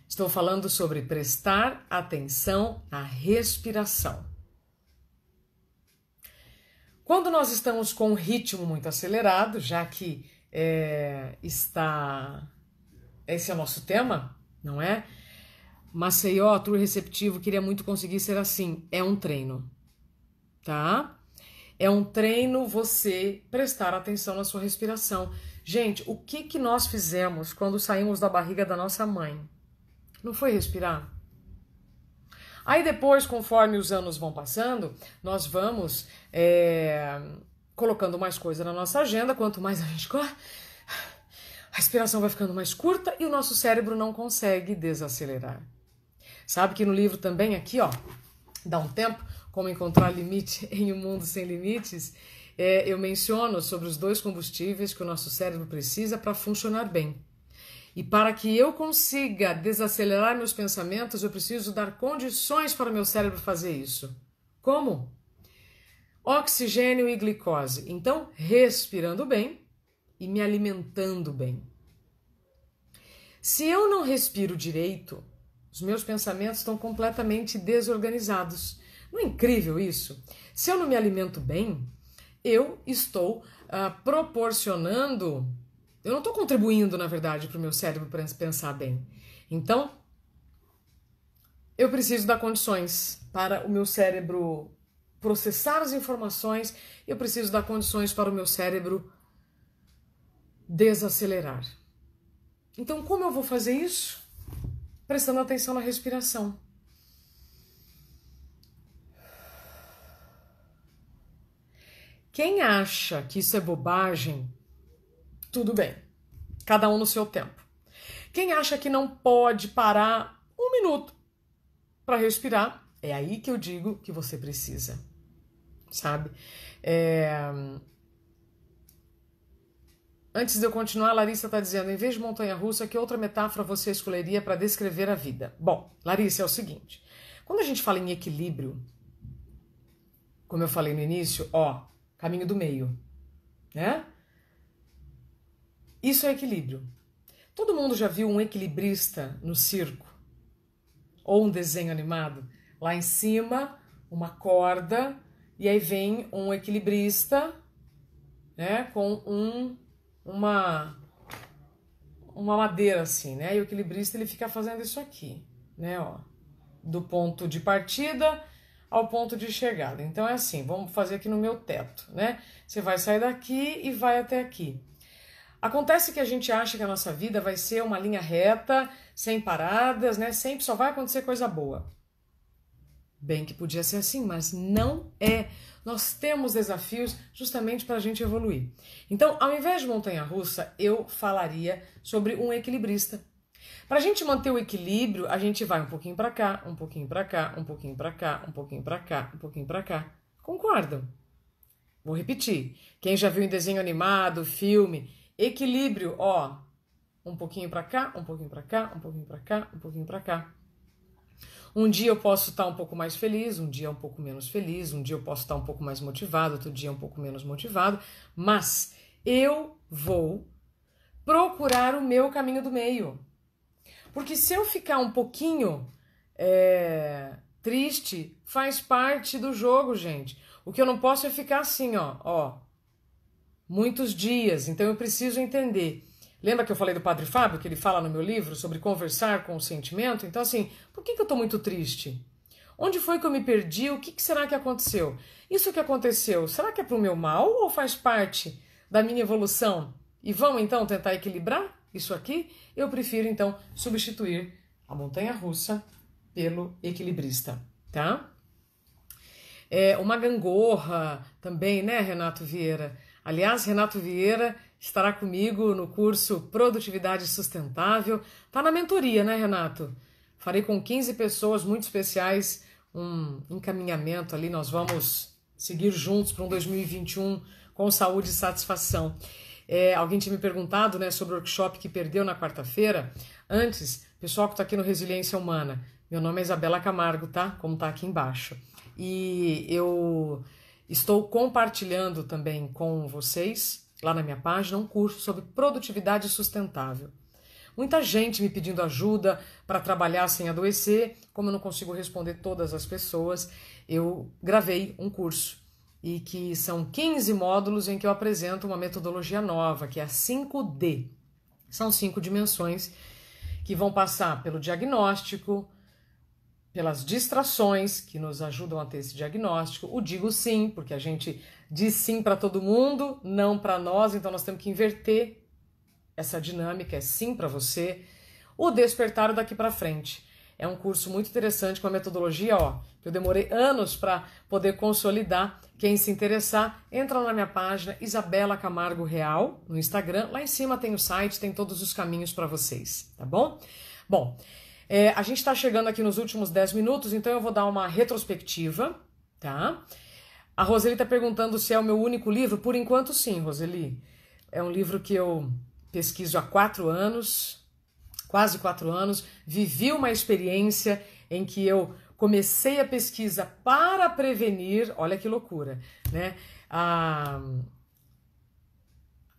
Estou falando sobre prestar atenção à respiração. Quando nós estamos com um ritmo muito acelerado, já que é, está. Esse é o nosso tema, não é? Maceió, tour receptivo, queria muito conseguir ser assim. É um treino, tá? É um treino você prestar atenção na sua respiração. Gente, o que, que nós fizemos quando saímos da barriga da nossa mãe? Não foi respirar? Aí depois, conforme os anos vão passando, nós vamos é, colocando mais coisa na nossa agenda. Quanto mais a gente corre, a respiração vai ficando mais curta e o nosso cérebro não consegue desacelerar. Sabe que no livro também aqui, ó, dá um tempo, como encontrar limite em um mundo sem limites, é, eu menciono sobre os dois combustíveis que o nosso cérebro precisa para funcionar bem e para que eu consiga desacelerar meus pensamentos, eu preciso dar condições para o meu cérebro fazer isso. Como? Oxigênio e glicose. Então, respirando bem e me alimentando bem. Se eu não respiro direito, os meus pensamentos estão completamente desorganizados. Não é incrível isso? Se eu não me alimento bem, eu estou ah, proporcionando eu não estou contribuindo, na verdade, para o meu cérebro pensar bem. Então, eu preciso dar condições para o meu cérebro processar as informações, eu preciso dar condições para o meu cérebro desacelerar. Então, como eu vou fazer isso? Prestando atenção na respiração. Quem acha que isso é bobagem, tudo bem. Cada um no seu tempo. Quem acha que não pode parar um minuto para respirar, é aí que eu digo que você precisa, sabe? É... Antes de eu continuar, Larissa está dizendo: em vez de montanha russa, que outra metáfora você escolheria para descrever a vida? Bom, Larissa, é o seguinte: quando a gente fala em equilíbrio, como eu falei no início, ó, caminho do meio, né? Isso é equilíbrio. Todo mundo já viu um equilibrista no circo ou um desenho animado? Lá em cima, uma corda, e aí vem um equilibrista né, com um, uma, uma madeira assim, né? E o equilibrista ele fica fazendo isso aqui, né? Ó, do ponto de partida ao ponto de chegada. Então é assim, vamos fazer aqui no meu teto, né? Você vai sair daqui e vai até aqui. Acontece que a gente acha que a nossa vida vai ser uma linha reta, sem paradas, né? Sempre só vai acontecer coisa boa. Bem que podia ser assim, mas não é. Nós temos desafios justamente para a gente evoluir. Então, ao invés de montanha russa, eu falaria sobre um equilibrista. Para a gente manter o equilíbrio, a gente vai um pouquinho para cá, um pouquinho para cá, um pouquinho para cá, um pouquinho para cá, um pouquinho para cá. Concordam? Vou repetir. Quem já viu em desenho animado, filme, Equilíbrio, ó. Um pouquinho para cá, um pouquinho para cá, um pouquinho para cá, um pouquinho para cá. Um dia eu posso estar um pouco mais feliz, um dia um pouco menos feliz, um dia eu posso estar um pouco mais motivado, outro dia um pouco menos motivado, mas eu vou procurar o meu caminho do meio. Porque se eu ficar um pouquinho é, triste, faz parte do jogo, gente. O que eu não posso é ficar assim, ó, ó, muitos dias, então eu preciso entender. Lembra que eu falei do Padre Fábio, que ele fala no meu livro sobre conversar com o sentimento? Então, assim, por que, que eu estou muito triste? Onde foi que eu me perdi? O que, que será que aconteceu? Isso que aconteceu, será que é para o meu mal ou faz parte da minha evolução? E vamos então tentar equilibrar isso aqui? Eu prefiro então substituir a montanha russa pelo equilibrista, tá? É, uma gangorra também, né, Renato Vieira? Aliás, Renato Vieira estará comigo no curso Produtividade Sustentável. Tá na mentoria, né, Renato? Farei com 15 pessoas muito especiais um encaminhamento ali. Nós vamos seguir juntos para um 2021 com saúde e satisfação. É, alguém tinha me perguntado né, sobre o workshop que perdeu na quarta-feira. Antes, pessoal que está aqui no Resiliência Humana, meu nome é Isabela Camargo, tá? Como tá aqui embaixo. E eu Estou compartilhando também com vocês, lá na minha página, um curso sobre produtividade sustentável. Muita gente me pedindo ajuda para trabalhar sem adoecer, como eu não consigo responder todas as pessoas, eu gravei um curso e que são 15 módulos em que eu apresento uma metodologia nova, que é a 5D. São cinco dimensões que vão passar pelo diagnóstico, pelas distrações que nos ajudam a ter esse diagnóstico, o digo sim, porque a gente diz sim para todo mundo, não para nós, então nós temos que inverter essa dinâmica, é sim para você. O despertar daqui para frente. É um curso muito interessante com a metodologia, ó, que eu demorei anos para poder consolidar. Quem se interessar, entra na minha página Isabela Camargo Real no Instagram. Lá em cima tem o site, tem todos os caminhos para vocês, tá bom? Bom, é, a gente está chegando aqui nos últimos 10 minutos, então eu vou dar uma retrospectiva, tá? A Roseli está perguntando se é o meu único livro. Por enquanto, sim, Roseli. É um livro que eu pesquiso há quatro anos, quase quatro anos. Vivi uma experiência em que eu comecei a pesquisa para prevenir, olha que loucura, né? Ah,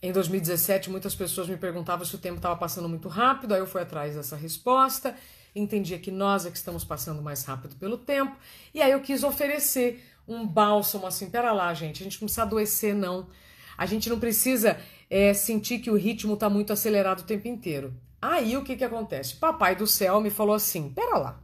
em 2017, muitas pessoas me perguntavam se o tempo estava passando muito rápido, aí eu fui atrás dessa resposta entendia que nós é que estamos passando mais rápido pelo tempo, e aí eu quis oferecer um bálsamo assim, pera lá, gente, a gente não precisa adoecer, não. A gente não precisa é, sentir que o ritmo está muito acelerado o tempo inteiro. Aí o que, que acontece? Papai do céu me falou assim: pera lá.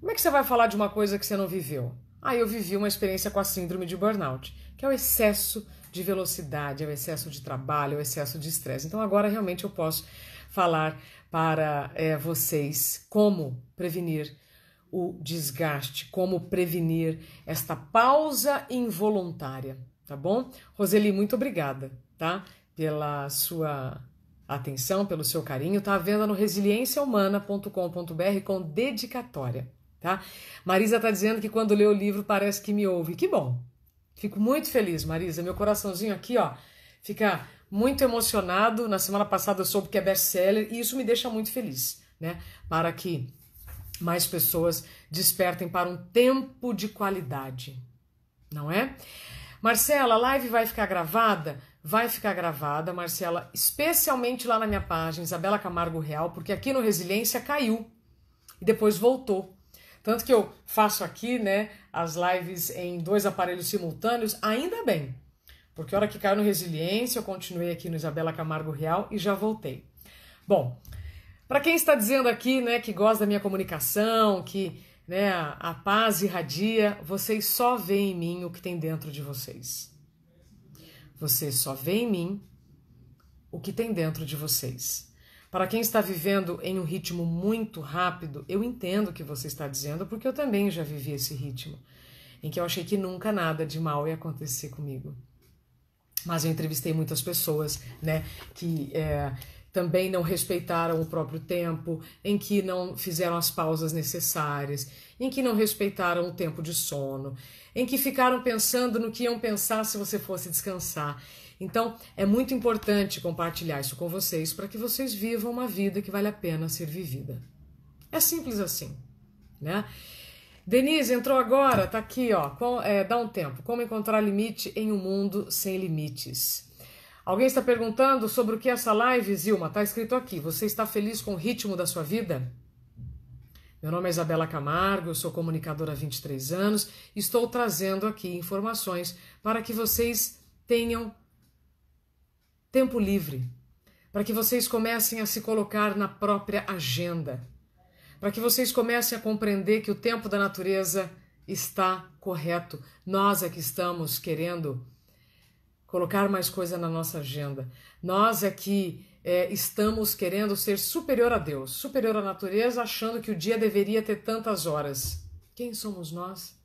Como é que você vai falar de uma coisa que você não viveu? Aí eu vivi uma experiência com a síndrome de burnout, que é o excesso de velocidade, é o excesso de trabalho, é o excesso de estresse. Então agora realmente eu posso falar para é, vocês como prevenir o desgaste, como prevenir esta pausa involuntária, tá bom? Roseli, muito obrigada, tá? Pela sua atenção, pelo seu carinho. Tá à venda no resilienciahumana.com.br com dedicatória, tá? Marisa tá dizendo que quando lê o livro parece que me ouve. Que bom. Fico muito feliz, Marisa. Meu coraçãozinho aqui, ó fica muito emocionado. Na semana passada eu soube que é best-seller e isso me deixa muito feliz, né? Para que mais pessoas despertem para um tempo de qualidade, não é? Marcela, a live vai ficar gravada? Vai ficar gravada, Marcela, especialmente lá na minha página, Isabela Camargo Real, porque aqui no Resiliência caiu e depois voltou. Tanto que eu faço aqui, né, as lives em dois aparelhos simultâneos, ainda bem, porque a hora que caiu no Resiliência, eu continuei aqui no Isabela Camargo Real e já voltei. Bom, para quem está dizendo aqui, né, que gosta da minha comunicação, que né, a paz irradia, vocês só veem em mim o que tem dentro de vocês. Vocês só veem em mim o que tem dentro de vocês. Para quem está vivendo em um ritmo muito rápido, eu entendo o que você está dizendo, porque eu também já vivi esse ritmo, em que eu achei que nunca nada de mal ia acontecer comigo. Mas eu entrevistei muitas pessoas, né, que é, também não respeitaram o próprio tempo, em que não fizeram as pausas necessárias, em que não respeitaram o tempo de sono, em que ficaram pensando no que iam pensar se você fosse descansar. Então, é muito importante compartilhar isso com vocês para que vocês vivam uma vida que vale a pena ser vivida. É simples assim, né? Denise entrou agora, tá aqui, ó. é, dá um tempo. Como encontrar limite em um mundo sem limites? Alguém está perguntando sobre o que é essa live, Zilma? Tá escrito aqui. Você está feliz com o ritmo da sua vida? Meu nome é Isabela Camargo, eu sou comunicadora há 23 anos e estou trazendo aqui informações para que vocês tenham tempo livre, para que vocês comecem a se colocar na própria agenda para que vocês comecem a compreender que o tempo da natureza está correto. Nós é que estamos querendo colocar mais coisa na nossa agenda. Nós é que é, estamos querendo ser superior a Deus, superior à natureza, achando que o dia deveria ter tantas horas. Quem somos nós?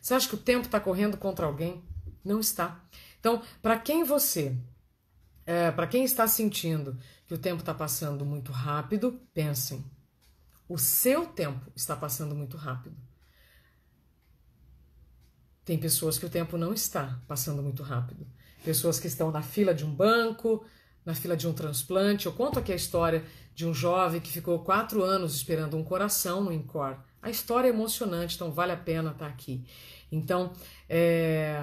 Você acha que o tempo está correndo contra alguém? Não está. Então, para quem você, é, para quem está sentindo que o tempo está passando muito rápido, pensem. O seu tempo está passando muito rápido. Tem pessoas que o tempo não está passando muito rápido. Pessoas que estão na fila de um banco, na fila de um transplante. Eu conto aqui a história de um jovem que ficou quatro anos esperando um coração no INCOR. A história é emocionante, então vale a pena estar tá aqui. Então, é...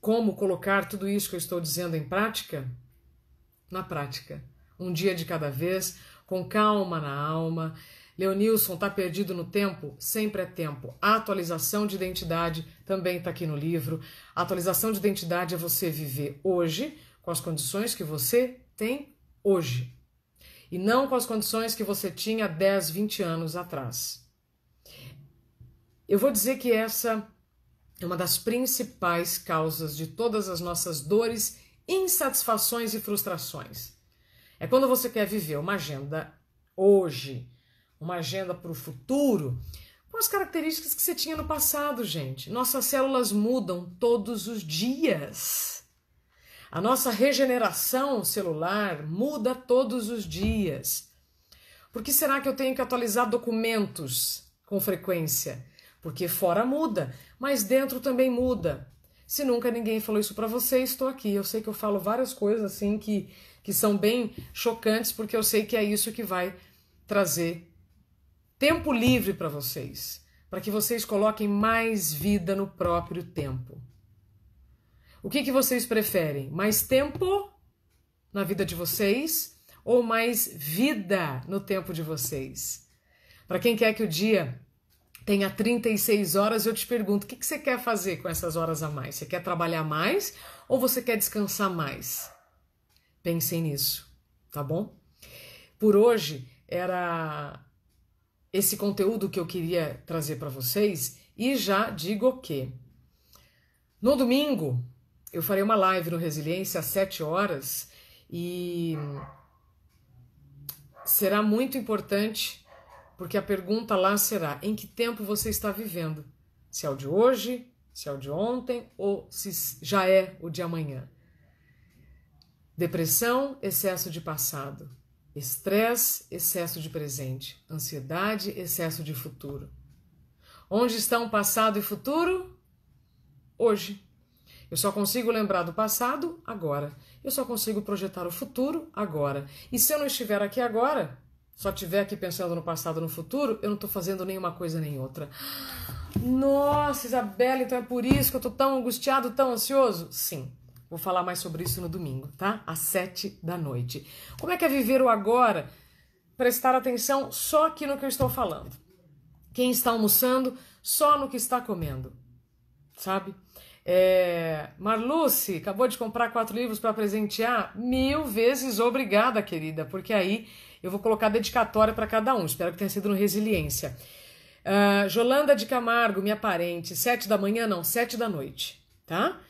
como colocar tudo isso que eu estou dizendo em prática? Na prática. Um dia de cada vez com calma na alma. Leonilson tá perdido no tempo? Sempre é tempo. A atualização de identidade também está aqui no livro. A atualização de identidade é você viver hoje com as condições que você tem hoje e não com as condições que você tinha 10, 20 anos atrás. Eu vou dizer que essa é uma das principais causas de todas as nossas dores, insatisfações e frustrações. É quando você quer viver uma agenda hoje, uma agenda para o futuro, com as características que você tinha no passado, gente. Nossas células mudam todos os dias. A nossa regeneração celular muda todos os dias. Por que será que eu tenho que atualizar documentos com frequência? Porque fora muda, mas dentro também muda. Se nunca ninguém falou isso para você, estou aqui. Eu sei que eu falo várias coisas assim que que são bem chocantes, porque eu sei que é isso que vai trazer tempo livre para vocês, para que vocês coloquem mais vida no próprio tempo. O que, que vocês preferem? Mais tempo na vida de vocês ou mais vida no tempo de vocês? Para quem quer que o dia tenha 36 horas, eu te pergunto: o que, que você quer fazer com essas horas a mais? Você quer trabalhar mais ou você quer descansar mais? Pensem nisso, tá bom? Por hoje era esse conteúdo que eu queria trazer para vocês e já digo que no domingo eu farei uma live no Resiliência às 7 horas e será muito importante porque a pergunta lá será: em que tempo você está vivendo? Se é o de hoje, se é o de ontem ou se já é o de amanhã? Depressão, excesso de passado. Estresse, excesso de presente. Ansiedade, excesso de futuro. Onde estão passado e futuro? Hoje. Eu só consigo lembrar do passado agora. Eu só consigo projetar o futuro agora. E se eu não estiver aqui agora, só estiver aqui pensando no passado no futuro, eu não estou fazendo nenhuma coisa nem outra. Nossa, Isabela, então é por isso que eu estou tão angustiado, tão ansioso? Sim. Vou falar mais sobre isso no domingo, tá? Às sete da noite. Como é que é viver o agora? Prestar atenção só aqui no que eu estou falando. Quem está almoçando, só no que está comendo, sabe? É, Marluce acabou de comprar quatro livros para presentear. Mil vezes obrigada, querida, porque aí eu vou colocar dedicatória para cada um. Espero que tenha sido no Resiliência. Uh, Jolanda de Camargo, minha parente, sete da manhã, não, sete da noite, tá?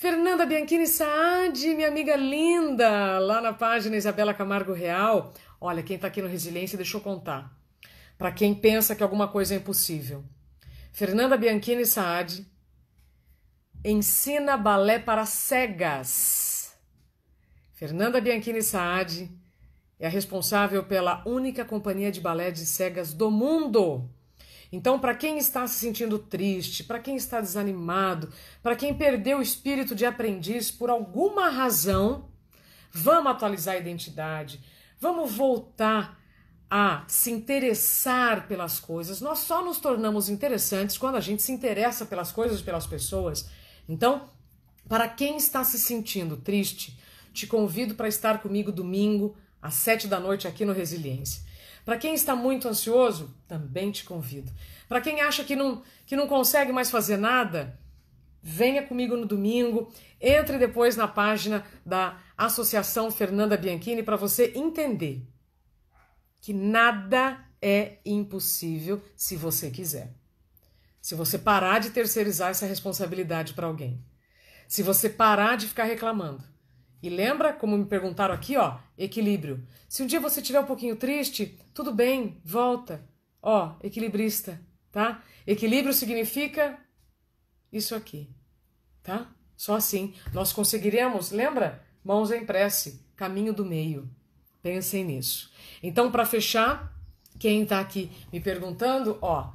Fernanda Bianchini Saad, minha amiga linda, lá na página Isabela Camargo Real. Olha, quem está aqui no Resiliência, deixa eu contar. Para quem pensa que alguma coisa é impossível. Fernanda Bianchini Saad ensina balé para cegas. Fernanda Bianchini Saad é a responsável pela única companhia de balé de cegas do mundo. Então, para quem está se sentindo triste, para quem está desanimado, para quem perdeu o espírito de aprendiz por alguma razão, vamos atualizar a identidade, vamos voltar a se interessar pelas coisas. Nós só nos tornamos interessantes quando a gente se interessa pelas coisas, pelas pessoas. Então, para quem está se sentindo triste, te convido para estar comigo domingo às sete da noite aqui no Resiliência. Para quem está muito ansioso, também te convido. Para quem acha que não, que não consegue mais fazer nada, venha comigo no domingo, entre depois na página da Associação Fernanda Bianchini para você entender que nada é impossível se você quiser. Se você parar de terceirizar essa responsabilidade para alguém. Se você parar de ficar reclamando. E lembra, como me perguntaram aqui, ó, equilíbrio. Se um dia você estiver um pouquinho triste, tudo bem, volta. Ó, equilibrista, tá? Equilíbrio significa isso aqui, tá? Só assim nós conseguiremos, lembra? Mãos em prece, caminho do meio. Pensem nisso. Então, para fechar, quem está aqui me perguntando, ó,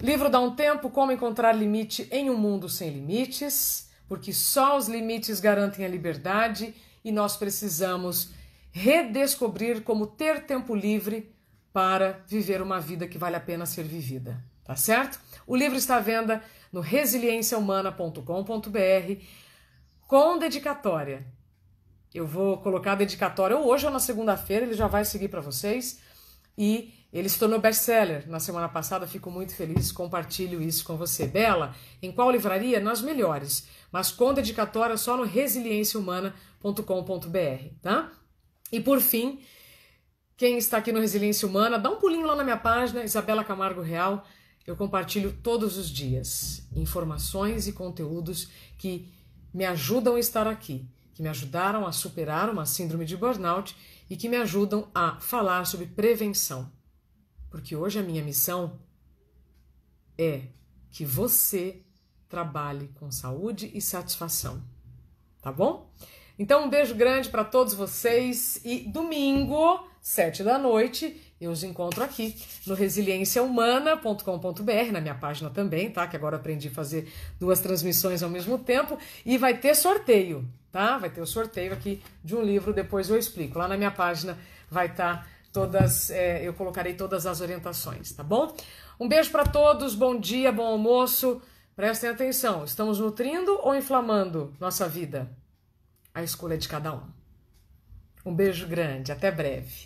livro dá um tempo como encontrar limite em um mundo sem limites porque só os limites garantem a liberdade e nós precisamos redescobrir como ter tempo livre para viver uma vida que vale a pena ser vivida, tá certo? O livro está à venda no resilienciahumana.com.br com dedicatória. Eu vou colocar a dedicatória hoje ou na segunda-feira, ele já vai seguir para vocês e ele se tornou best-seller na semana passada, fico muito feliz, compartilho isso com você. Bela, em qual livraria? Nas melhores, mas com dedicatória só no resilienciahumana.com.br, tá? E por fim, quem está aqui no Resiliência Humana, dá um pulinho lá na minha página, Isabela Camargo Real. Eu compartilho todos os dias informações e conteúdos que me ajudam a estar aqui, que me ajudaram a superar uma síndrome de burnout e que me ajudam a falar sobre prevenção. Porque hoje a minha missão é que você trabalhe com saúde e satisfação, tá bom? Então, um beijo grande para todos vocês e domingo, sete da noite, eu os encontro aqui no resilienciahumana.com.br, na minha página também, tá? Que agora aprendi a fazer duas transmissões ao mesmo tempo. E vai ter sorteio, tá? Vai ter o sorteio aqui de um livro, depois eu explico. Lá na minha página vai estar. Tá todas, é, eu colocarei todas as orientações, tá bom? Um beijo para todos, bom dia, bom almoço. Prestem atenção, estamos nutrindo ou inflamando nossa vida? A escolha de cada um. Um beijo grande, até breve.